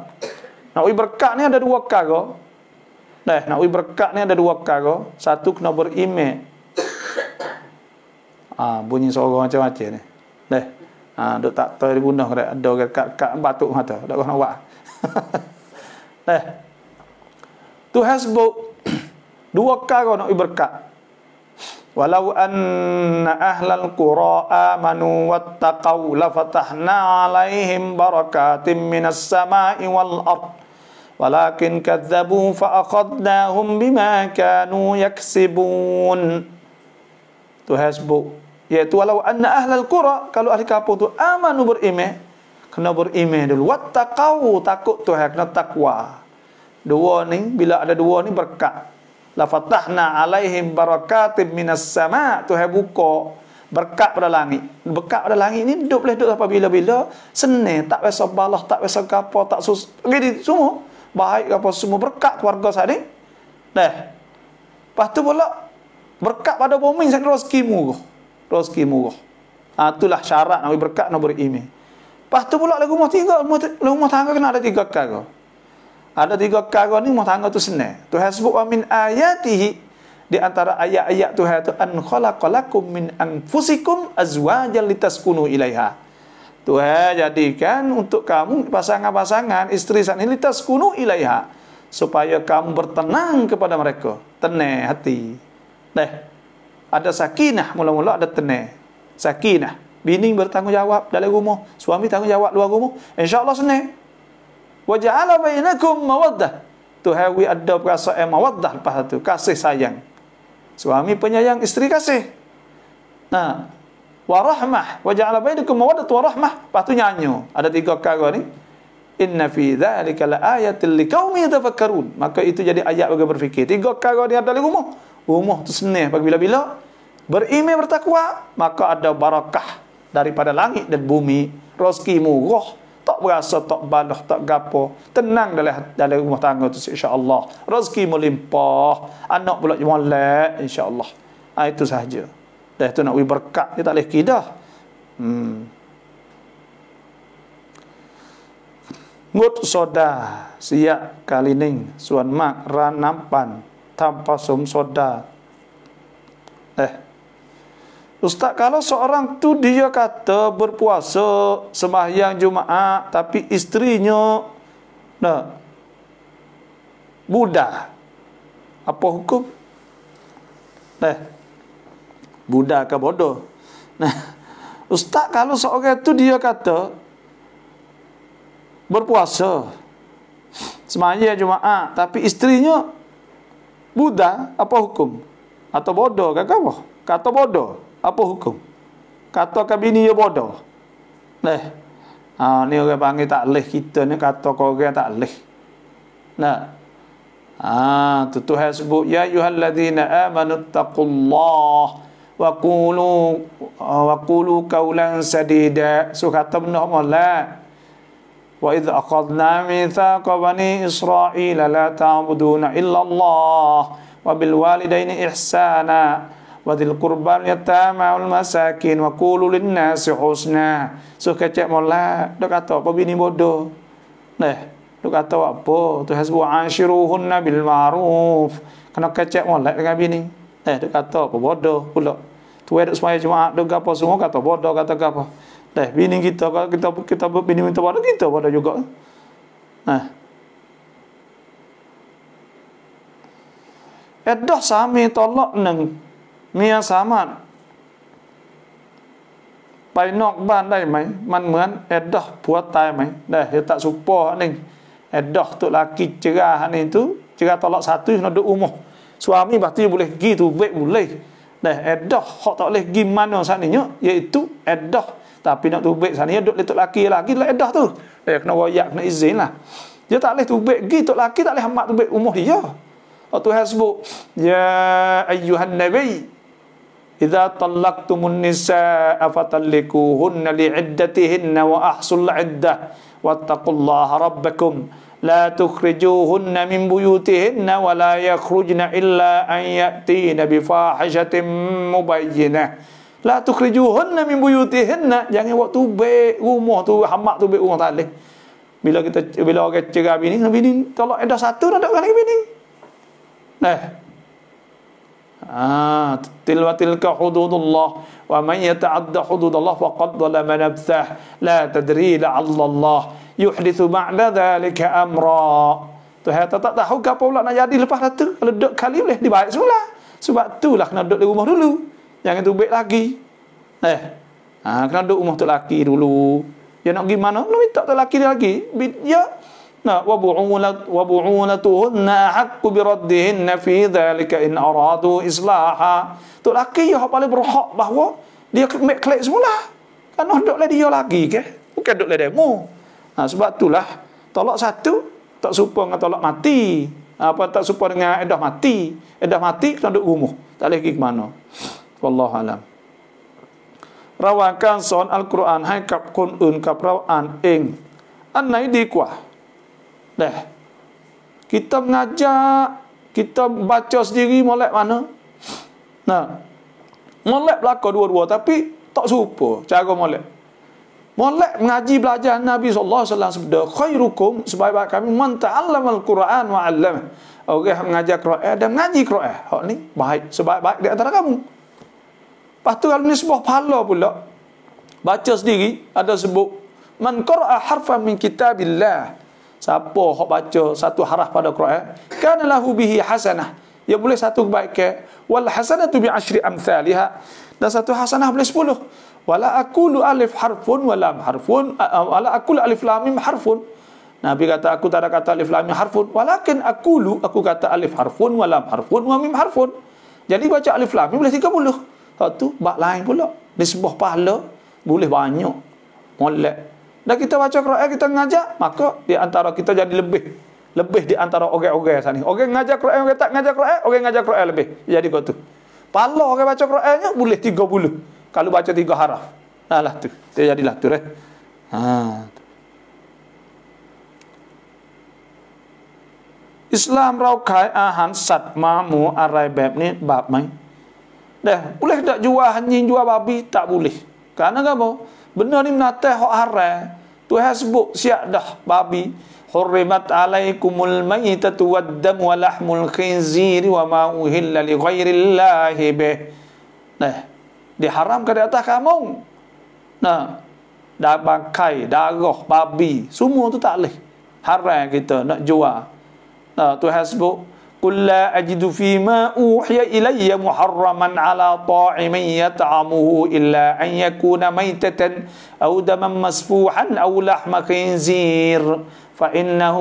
Nah. berkat ni ada dua kago. Deh, berkat ni ada dua kago. Satu kena berime. Ah, bunyi seorang macam-macam ni. Eh, Ha, duk tak tahu dia bunuh kerana ada orang kat, kat batuk mata. dak kena buat. eh. Tu hasbuk. Dua kau nak berkat. Walau anna ahlal qura amanu wattaqau la fatahna alaihim barakatim minas samai wal ard walakin kadzabu fa akhadnahum bima kanu yaksibun Tu hasbuk yaitu walau anna ahlal qura kalau ahli kampung tu amanu berimeh kena berimeh dulu wattaqau takut tu ya, kena takwa dua ni bila ada dua ni berkat la fatahna alaihim barakatim minas sama tu ya, buka berkat pada langit berkat pada langit ni duduk boleh duduk sampai bila-bila senih tak biasa balah tak biasa apa tak sus Jadi semua baik apa semua berkat keluarga saya dah pastu tu pula berkat pada bumi saya kena rezeki rezeki murah. Ha, itulah syarat nak berkat nak ini. Lepas tu pula lagu rumah tiga, rumah, tangga kena ada tiga kaga. Ada tiga kaga ni rumah tangga tu senang. Tuhan sebut min ayatihi di antara ayat-ayat Tuhan tu an khalaqalakum min anfusikum azwajan kunu ilaiha. Tuhan jadikan untuk kamu pasangan-pasangan isteri san litas kunu ilaiha supaya kamu bertenang kepada mereka. Tenang hati. Deh. Nah ada sakinah mula-mula ada tenang sakinah bini bertanggungjawab dalam rumah suami tanggungjawab luar rumah insyaallah senang wa ja'ala bainakum mawaddah Tuhan we ada perasaan mawaddah lepas tu kasih sayang suami penyayang isteri kasih nah wa rahmah wa ja'ala bainakum mawaddah wa rahmah patu nyanyo ada tiga perkara ni Inna fi dhalika la ayatil liqaumi yatafakkarun. Maka itu jadi ayat bagi berfikir. Tiga perkara ni ada di rumah. Rumah tu senih bagi bila-bila. Beriman bertakwa, maka ada barakah daripada langit dan bumi. Rezeki murah. Tak berasa, tak baloh, tak gapo. Tenang dalam, dalam rumah tangga tu, insyaAllah. Rezeki melimpah. Anak pula jualak, insyaAllah. Ha, itu sahaja. Dah itu nak berkat, dia tak boleh kidah. Hmm. Ngut soda, siak kalining, suan mak, ranampan, tanpa sum soda. Eh, Ustaz, kalau seorang tu dia kata berpuasa sembahyang Jumaat tapi isterinya nah budak. Apa hukum? Nah. Budak ke bodoh? Nah. Ustaz, kalau seorang tu dia kata berpuasa sembahyang Jumaat tapi isterinya budak, apa hukum? Atau bodoh ke apa? Kata bodoh. Apa hukum? Katakan bini dia ya bodoh. Leh. Ha, ni orang panggil tak leh kita ni kata kau orang tak leh. Nah. Ha, tu Tuhan sebut ya ayyuhalladzina amanu taqullah wa qulu wa qulu qawlan sadida. So kata benda apa lah? Wa idh aqadna mithaqa bani Israel la ta'buduna illa Allah wa bil walidaini ihsana wadil qurbal yatama wal masakin wa qulu lin nasi husna so kecek mola dok kata apa bini bodoh neh dok kata apa tu hasbu ashiruhun bil ma'ruf kena kecek mola dengan bini eh dok kata apa bodoh pula tu ada semaya jumaat dok gapo semua kata bodoh kata gapo Dah bini kita kalau kita kita bini minta pada kita pada juga. Nah. Eh sami tolak neng เมียสามารถไปนอกบ้านได้ไหมมันเหมือนแอดดอกผัวตายไหมได้เหตุสุปโปนึงแอดดอกตุลากิจราฮันี้ตุจราตลอดสัตว์ยนดูอุโมงสามีบัติยบุเลกีตุเบบุเลได้แอดดอกเขาตอเลกิมันนองสันนิยยี่ตุแอดดอก tapi nak tubek sana duduk letak laki lagi lah edah tu dia kena wayak kena izin lah dia tak boleh tubek gitu laki tak boleh hamak tubek umur dia waktu hasbuk ya ayyuhan nabi إذا طلقتم النساء فطلقوهن لعدتهن وأحصوا العدة واتقوا الله ربكم لا تخرجوهن من بيوتهن ولا يخرجن إلا أن يأتين بفاحشة مبينة لا تخرجوهن من بيوتهن jangan waktu be rumah tu hamak tu be rumah tadi bila kita bila orang cerai bini bini tolak ada satu nak ada lagi bini nah eh. Ah, tilwa tilka hududullah wa man yata'adda hududallah wa qad dhalama nafsah la tadri la Allah yuhdithu ma'na dhalika amra. Tu hata tak tahu ke apa pula nak jadi lepas tu. Kalau duduk kali boleh dibaik semula. Sebab itulah kena duduk di rumah dulu. Jangan tubik lagi. Eh. Ah, kena duduk rumah tu lelaki dulu. Ya nak pergi mana? Nak minta tu lelaki lagi. Ya, Nah, wabu'unatuhunna haqqu biraddihinna fi dhalika in aradu islaha. Tu laki yang paling berhak bahawa dia make klik semula. Kan duduk lah dia lagi ke? Bukan duduk lah demo. Nah, sebab itulah tolak satu tak serupa dengan tolak mati. Apa tak serupa dengan edah mati. Edah mati kena duduk rumah. Tak boleh ke mana. Wallahu alam. Rawakan son Al-Quran hai kap kun un kap rawan ing. Anai di kuah. Dah. Kita mengajar, kita baca sendiri molek mana? Nah. Molek belaka dua-dua tapi tak serupa cara molek. Molek mengaji belajar Nabi sallallahu alaihi wasallam sabda khairukum sebab baik kami man Al Quran wa 'allam. Orang okay, mengajar Quran eh, dan mengaji Quran. Hak ni baik sebaik-baik di antara kamu. Lepas tu kalau ni sebuah pahala pula Baca sendiri Ada sebut Man qara'a harfa min kitabillah siapa hok baca satu harah pada Quran kana lahu bihi hasanah ia boleh satu kebaikan wal tu bi asyri lihat. dan satu hasanah boleh sepuluh wala aqulu alif harfun walam harfun wala aqulu alif lamim harfun Nabi kata aku tak ada kata alif lamim harfun walakin akulu aku kata alif harfun walam harfun wa harfun jadi baca alif lamim boleh mim boleh 30 satu bab lain pula nisbah pahala boleh banyak molek dan kita baca Quran, eh, kita ngajak, maka di antara kita jadi lebih. Lebih di antara orang-orang sana. Orang ngajak Quran, orang tak ngajak Quran, eh, orang ngajak Quran lebih. Jadi kau tu. Pala orang baca Qurannya boleh 30. Kalau baca tiga haraf. Nah lah tu. Dia jadilah tu. Eh. Ha. Islam rau kai ahan sat mamu arai bab ni bab mai. Dah, boleh tak jual anjing jual babi? Tak boleh. Karena apa? Kan, Benar ni menatai hak haram. Tuhan sebut siap dah babi. Hurrimat alaikumul maitatu waddam walahmul khinziri wa ma'uhilla li ghairillahi bih. Nah, diharamkan di atas kamu. Nah, dah bangkai, dah roh babi, semua tu tak boleh. Haram kita nak jual. Nah, tu sebut, قل لا أجد فيما أوحي إلي محرما على طاعم يطعمه إلا أن يكون ميتة أو دما مسفوحا أو لحم خنزير فإنه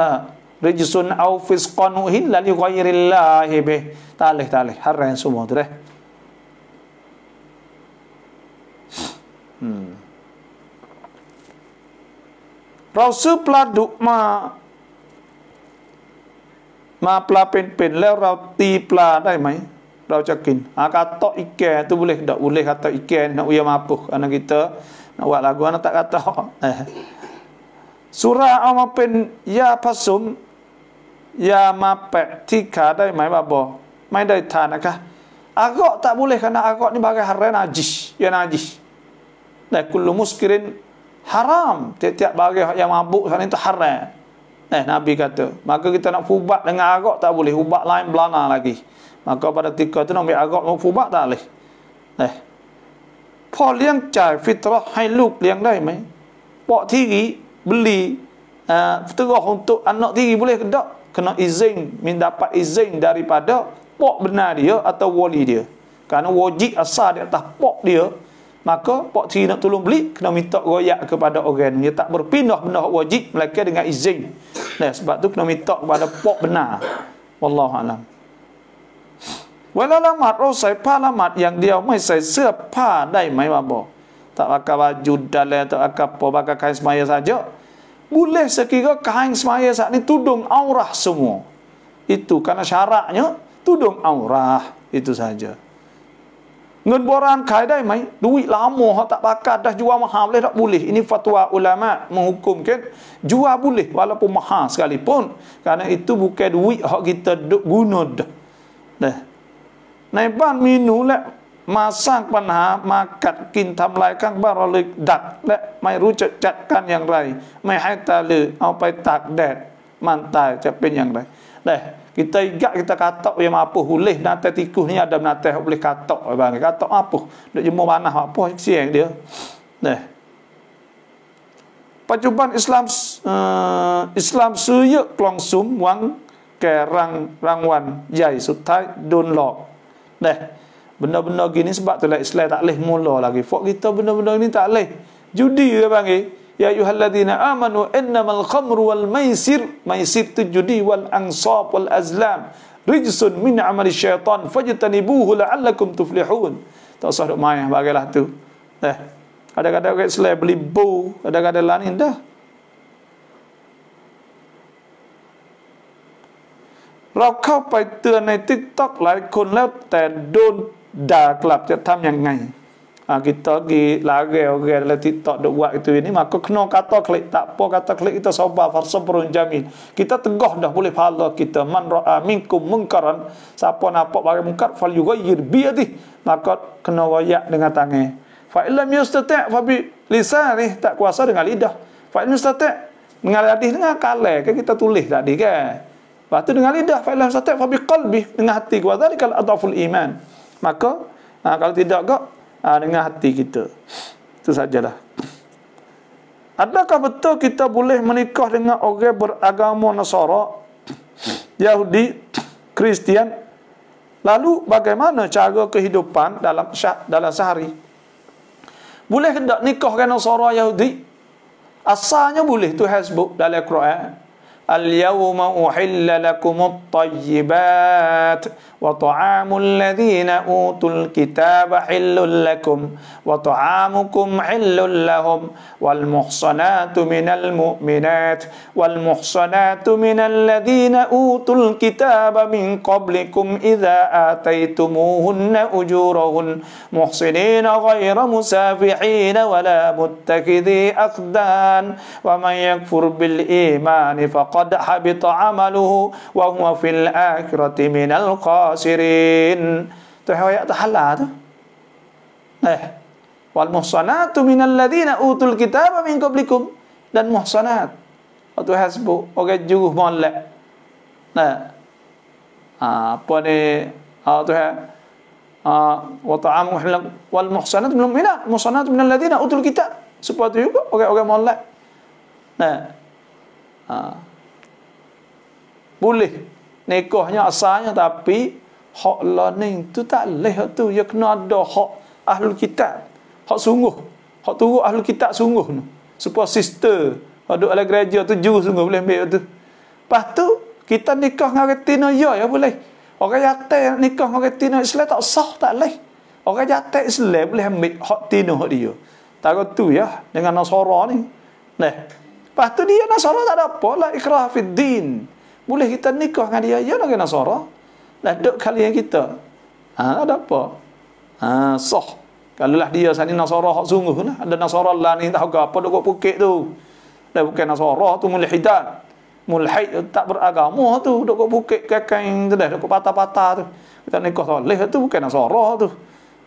آه، رجس أو فسق أهل لغير الله به تعالي تعالي حرين سمو ترى Hmm. เราซื้อปลาดุกมามาปลาเป็นๆแล้วเราตีปลาได้ไหมเราจะกินอากาตโตอีแก่ตัวบุเลกดอกบุเลกอากาตโตอีแก่นะอุยมาปุกอันนั้นกิตนะว่าลากูอันนั้นตักอากาตโตสุราเอามาเป็นยาผสมยามาแปะที่ขาได้ไหมบาบอไม่ได้ทานนะคะอากาตักบุเลกนะอากาตนี่บางแห่งเรนอาจิชยานอาจิชแต่คุณลุมุสกิรินฮารามเตี้ยๆบางแห่งยามาบุกนั่นนี่ต้องฮาร์เรน Eh Nabi kata, maka kita nak fubat dengan arak tak boleh, ubat lain belana lagi. Maka pada ketika tu nak ambil arak nak fubat tak boleh. Eh. Pak liang cai fitrah hai luk liang dai mai. Pak tiri beli uh, eh, terah untuk anak tiri boleh ke tak? Kena izin, min dapat izin daripada pak benar dia atau wali dia. Karena wajib asal di atas pak dia, maka pak cik nak tolong beli kena minta royak kepada orang dia tak berpindah benda wajib melainkan dengan izin nah sebab tu kena minta kepada pak benar wallahu alam walala mat oh saya pala mat yang dia mai saya siapa dai mai babo tak pakai baju dalam tak pakai apa pakai kain semaya saja boleh sekira kain semaya saat ni tudung aurah semua itu karena syaratnya tudung aurah itu saja เงินโบราณขายได้ไหมดุวิลามโมฮตะปากาดะจัวมหาเลยทักบุลิอินิฟัตวาอุลามะมงุกุมเกจัวบุลิวาลาปุมหาสกาลิปุนกานะอิตุบุเกดุวิฮอกิตะดุกุนุดนะในบ้านมีหนูและมาสร้างปัญหามากัดกินทำลายข้างบ้านเราเลยดักและไม่รู้จะจัดการอย่างไรไม่ให้ตาเลยเอาไปตากแดดมันตายจะเป็นอย่างไรแต่ kita ingat kita katok yang apa boleh natah tikus ni ada natah boleh katok bang katok apa nak jemu mana apa siang dia nah pacuban islam uh, islam suyu klongsum wang kerang rangwan jai sutai don lock nah benda-benda gini sebab tu lah islam tak boleh mula lagi fok kita benda-benda ni tak boleh judi dia panggil يا أيها الذين آمنوا إنما الخمر والميسر ميسر تجدي والأنصاب والأزلام رجس من عمل الشيطان فاجتنبوه لعلكم تفلحون تصحر معي باقي لحتو eh, ada kata kayak selai beli bow, ada kata lan indah. เราเข้าไปเตือนในทิกต o k หลายคนแล้วแต่โดนด่ากลับจะทำยังไง Ha, kita pergi lari orang dalam TikTok duk buat gitu ini maka kena kata klik tak apa kata klik kita sabar farsa perunjangi kita tegah dah boleh pahala kita man ra'a ah, minkum mungkaran siapa nampak bagi mungkar fal yughayyir bi yadi maka kena wayak dengan tangan fa illam yastati fa bi lisanih tak kuasa dengan lidah fa illam yastati dengan lidah dengan kalam kan kita tulis tadi kan lepas dengan lidah fa illam yastati fa bi qalbi dengan hati kuasa dikal adaful iman maka Ha, kalau tidak kok ha, dengan hati kita. Itu sajalah. Adakah betul kita boleh menikah dengan orang beragama Nasara, Yahudi, Kristian? Lalu bagaimana cara kehidupan dalam syah, dalam sehari? Boleh tak nikah dengan Nasara Yahudi? Asalnya boleh tu Facebook dalam Quran. Al-yawma uhilla tayyibat وطعام الذين أوتوا الكتاب حل لكم وطعامكم حل لهم والمحصنات من المؤمنات والمحصنات من الذين أوتوا الكتاب من قبلكم إذا آتيتموهن أجورهن محصنين غير مسافحين ولا متخذي أخدان ومن يكفر بالإيمان فقد حبط عمله وهو في الآخرة من القاسرين khasirin. Tu ayat tahalla tu. Eh. Wal muhsanatu minal ladina utul kitab min qablikum dan muhsanat. Waktu hasbu orang juruh molek. Nah. Eh, ha, apa ni? Ah tu ha. Ah wa ta'am wal muhsanat minal al muhsanat minal ladina utul kitab. Supaya tu juga orang-orang molek. Nah. Eh, ah. Ha. Boleh nikahnya asalnya tapi hak learning tu tak leh tu ya kena ada hak ahlul kitab hak sungguh hak turun ahlul kitab sungguh tu supaya sister duduk ala gereja tu juru sungguh boleh ambil tu lepas tu kita nikah dengan retina ya ya boleh orang yang nikah dengan retina Islam tak sah tak leh orang yang Islam boleh ambil hak tino hak dia tak tu ya dengan nasara ni nah lepas tu dia nasara tak ada apa lah ikrah fiddin din boleh kita nikah dengan dia ya nak kena suara lah kali yang kita ha, ada apa ha, sah kalau lah dia sana nasara hak sungguh lah. Ada nasara lah ni tak apa dekat pukit tu. Dah bukan nasara tu mulhidat. Mulhid tak beragama tu. Dekat bukit kakain tu dah. Dekat patah-patah tu. Kita nikah soleh tu bukan nasara tu.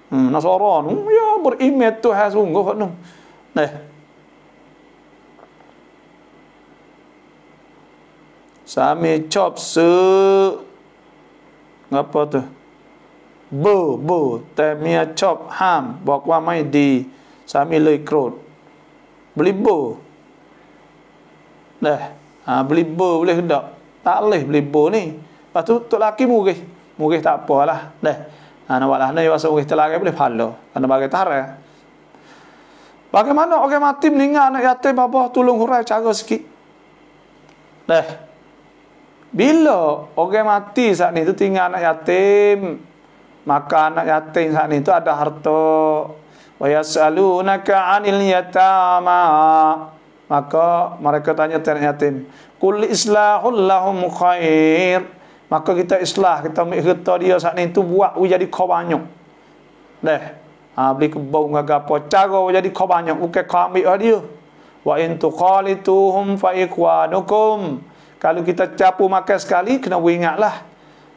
Hmm, nasara tu. Ya berimit tu hak sungguh tu. Dah. Sami chop se apa tu? Bo bo temia chop ham bok wa mai di sambil lei krot. Beli bo. Dah. Ha, beli bo boleh ke tak? Tak boleh beli bo ni. Lepas tu tok laki murih. Murih tak apalah. Dah. Ha nak lah. nak wasa murih telaga boleh pahala. Kan bagi tara. Bagaimana orang mati meninggal anak yatim bapa tolong hurai cara sikit. Dah. Bila orang mati saat ni tu tinggal anak yatim. Maka anak yatim saat ni tu ada harta. Wa yas'alunaka 'anil yatama. Maka mereka tanya anak yatim. Kul islahul lahum khair. Maka kita islah, kita ambil harta dia saat ni tu buat dia jadi kau banyak. Dah. Ha, beli kebau dengan gapa. Cara dia jadi kau banyak. Bukan kau ambil dia. Wa intu qalituhum fa ikwanukum. Kalau kita capu makan sekali, kena ingatlah.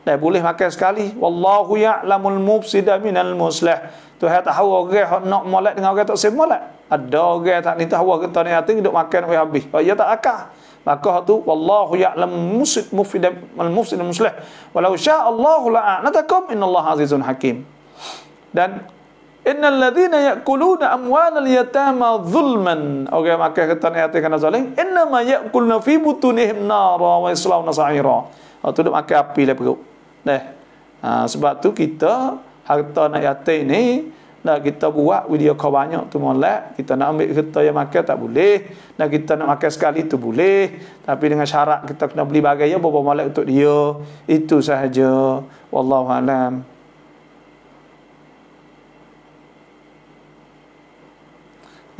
Dah boleh makan sekali. Wallahu ya'lamul mufsida minal muslih. Tu hai tahu orang yang nak molek dengan orang tak sem molek. Ada orang tak tak tahu orang kita ni hati duduk makan sampai habis. Oh, ia tak akal. Maka tu wallahu ya'lam musid mufsida mal mufsida muslih. Walau syaa Allahu la'anatakum innallaha azizun hakim. Dan Innal ladhina ya'kuluna amwalal yatama zulman. Okey, makan kata ni ayat kena zalim. Inna ma ya'kuluna fi butunihim nara wa yaslawna sa'ira. Oh, tu makan api lah perut. Dah. Ha, sebab tu kita harta nak yatim ni nak kita buat video kau banyak tu molek kita nak ambil harta yang makan tak boleh nak kita nak makan sekali tu boleh tapi dengan syarat kita kena beli bagainya beberapa molek untuk dia itu sahaja wallahu alam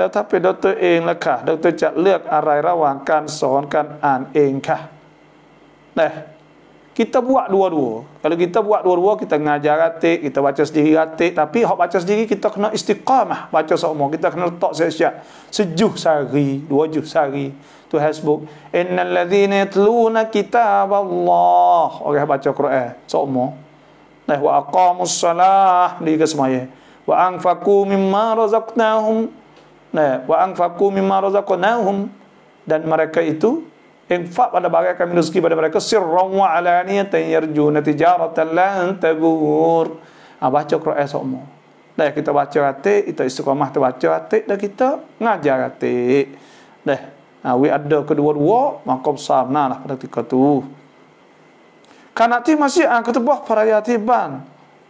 แล้วถ้าเป็นดรเองล่ะค่ะดรจะเลือกอะไรระหว่างการสอนการอ่านเองค่ะนะกิตาบวกดัวดัวถ้าเราบวกดัวดัวเราอ่านยากติเราอ่านสิ่งยากติแต่พี่เขาอ่านสิ่งเราต้องนอิสติกามะอ่านสมองเราต้องนอตเซชะสิจุสารีดัวจุสารี to Facebook อินนัลลัฎีนัตลูนกิตาบัลลอฮ์โอเคอ่านอัลกุรอานสมองนะว่าอัลกามุสซาลาห์ดีกับสมัยว่าอังฟักูมิมมารซักนาฮุม Nah, wa anfaqu mimma razaqnahum dan mereka itu infak pada bagai kami rezeki pada mereka sirran wa alaniyatan yarjuna tijaratan lan tabur. Ah baca Quran sokmo. Dah kita baca atik, kita istiqamah kita baca atik dan kita ngajar atik. Dah. Ah we ada kedua-dua makom sarna lah pada ketika tu. Kana ti masih angkat buah para yatiban.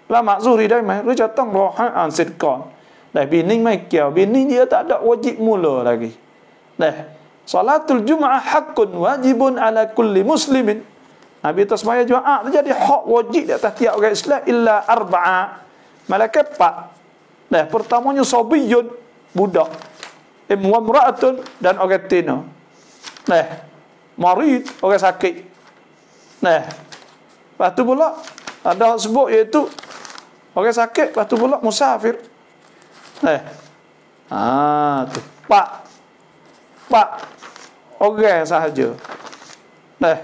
La mazuri dai mai rujatang rohan an ah, sidqan. Dah bini mekel, bini dia tak ada wajib mula lagi. Dah. Salatul Jumaah hakun wajibun ala kulli muslimin. Nabi tu semaya Jumaat jadi hak wajib di atas tiap orang Islam illa arba'a. Malaka empat. Dah, pertamanya sabiyun budak. Imwamra'atun dan orang tina. Dah. Marid orang sakit. Dah. Lepas pula ada sebut iaitu orang sakit lepas pula musafir. Eh. Ha, tu. Pak. Pak. Orang sahaja. Eh.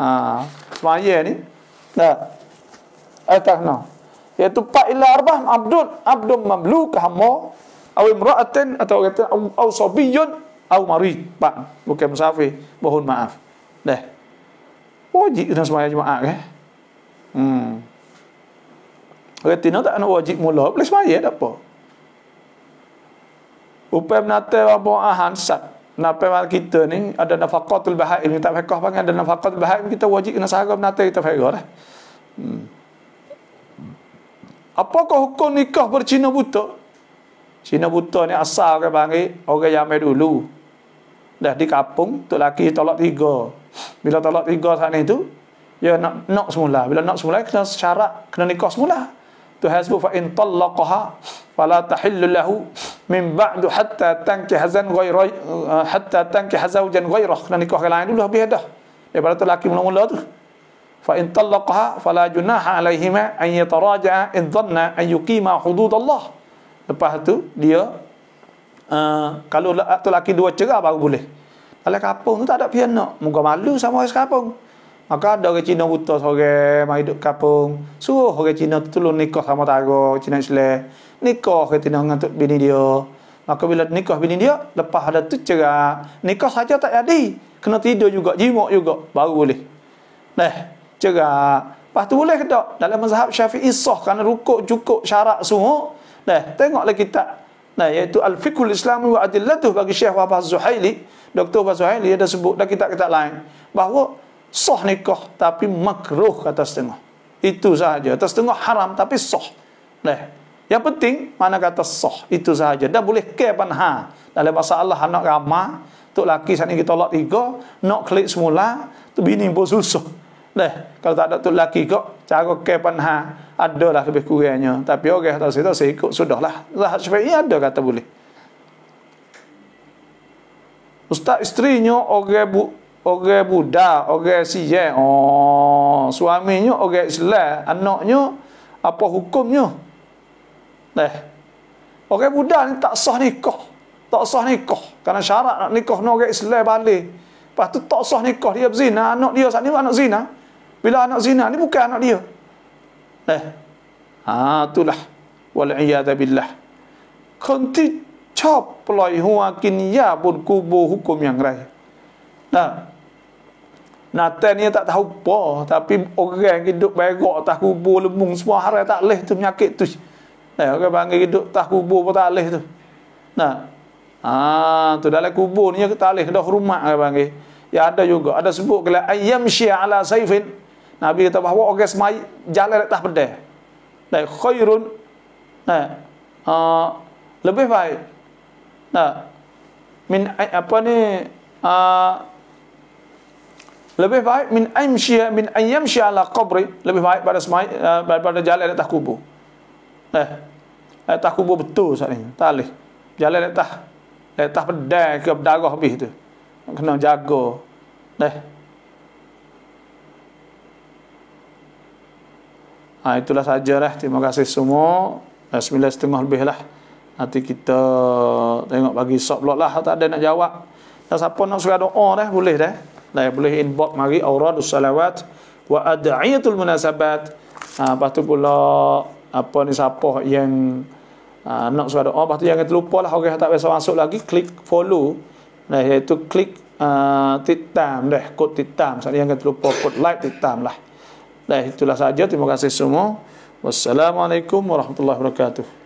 Ha, semaya ni. Tak. Atas no. Iaitu pak ila arbah Abdul abdun mamluk hamo aw imra'atin atau kata aw sabiyun aw marid. Pak, bukan musafir. Mohon maaf. Dah. Wajib kena semaya jemaah ke? Eh? Hmm. Kata tak nak wajib mula. Boleh semaya tak apa. Upai menata orang pun ahansat. Ah, Napa mak kita ni ada nafaqatul bahaim kita fakoh pang ada nafaqatul bahaim kita wajib kena sahaja menata kita fakoh lah. Hmm. Apakah hukum nikah bercina buta? Cina buta ni asal ke panggil orang yang ambil dulu. Dah di kampung, tu laki tolak tiga. Bila tolak tiga sana ni tu, ya nak, nak semula. Bila nak semula, kena syarat, kena nikah semula. Tuhan sebut fa in talaqaha fala tahillu lahu min ba'du hatta tanki hazan ghayra eh, hatta tanki hazawjan ghayra kena nikah ke lain dulu habis dah daripada tu laki mula-mula tu fa in talaqaha fala junaha alaihima an yataraja in dhanna an yuqima hudud Allah lepas tu dia uh, kalau tu laki dua cerai baru boleh kalau kapung tu tak ada pian nak muka malu sama sekapung kapung Maka ada orang Cina buta seorang mai hidup kapung. Suruh orang Cina tolong nikah sama tago Cina Islam. Nikah ke tina dengan tok bini dia. Maka bila nikah bini dia lepas ada tu cerah, nikah saja tak jadi. Kena tidur juga, jimak juga baru boleh. Nah, cerah. Lepas tu boleh ke tak? Dalam mazhab Syafi'i sah kerana rukuk cukup syarat semua. Nah, tengoklah kita Nah, iaitu al-fiqhul Islam wa adillatuh bagi Syekh Wahab Zuhaili, Dr. Wahab Zuhaili ada sebut dalam kitab-kitab lain bahawa Soh nikah tapi makruh kata setengah. Itu sahaja. Kata setengah haram tapi soh, Nah. Yang penting mana kata soh, itu sahaja. Dah boleh ke panha. Dalam bahasa Allah anak ramah tok laki sana kita tolak tiga, nak klik semula, tu bini pun susah. Nah, kalau tak ada tok laki kok cara ke panha adalah lebih kurangnya. Tapi okey atas itu saya ikut sudahlah. Lah supaya ada kata boleh. Ustaz istrinya orang okay, orang Buddha, orang Sijai, oh, suaminya orang Islam, anaknya, apa hukumnya? Eh, orang Buddha ni tak sah nikah. Tak sah nikah. Kerana syarat nak nikah ni orang Islam balik. Lepas tu tak sah nikah dia berzina. Anak dia saat ni anak zina. Bila anak zina ni bukan anak dia. Eh, ha, itulah. Wal'iyyadabilah. Kunti cap pelai huwakin ya pun kubur hukum yang raya. Nah, Nathan ni tak tahu apa tapi orang hidup berak tak kubur lembung semua hari tak leh tu penyakit tu. Eh orang panggil hidup tak kubur pun tak leh tu. Nah. Ha tu dalam kubur ni tak leh dah rumah orang panggil. Ya ada juga ada sebut kala ayyam syia ala saifin. Nabi kata bahawa orang semai jalan tak pedah. Nah khairun. Nah. Ha lebih baik. Nah. Min eh, apa ni? Ah uh, lebih baik min amsyi min ayamsyi ala qabri lebih baik pada semai uh, jalan atas kubur eh atas kubur betul saat ini talih jalan atas atas pedang ke darah habis tu kena jaga eh ha, itulah saja lah terima kasih semua eh, 9 setengah lebih lah nanti kita tengok bagi sok lah tak ada nak jawab dan siapa nak suruh doa dah boleh dah lah boleh inbox mari auradus salawat wa ad'iyatul munasabat ha, lepas tu pula apa ni siapa yang ha, nak suara doa oh, lepas tu jangan terlupa lah orang okay, tak biasa masuk lagi klik follow lah iaitu klik uh, ah, titam deh kod titam sekali jangan terlupa kod like titam lah lah itulah saja terima kasih semua wassalamualaikum warahmatullahi wabarakatuh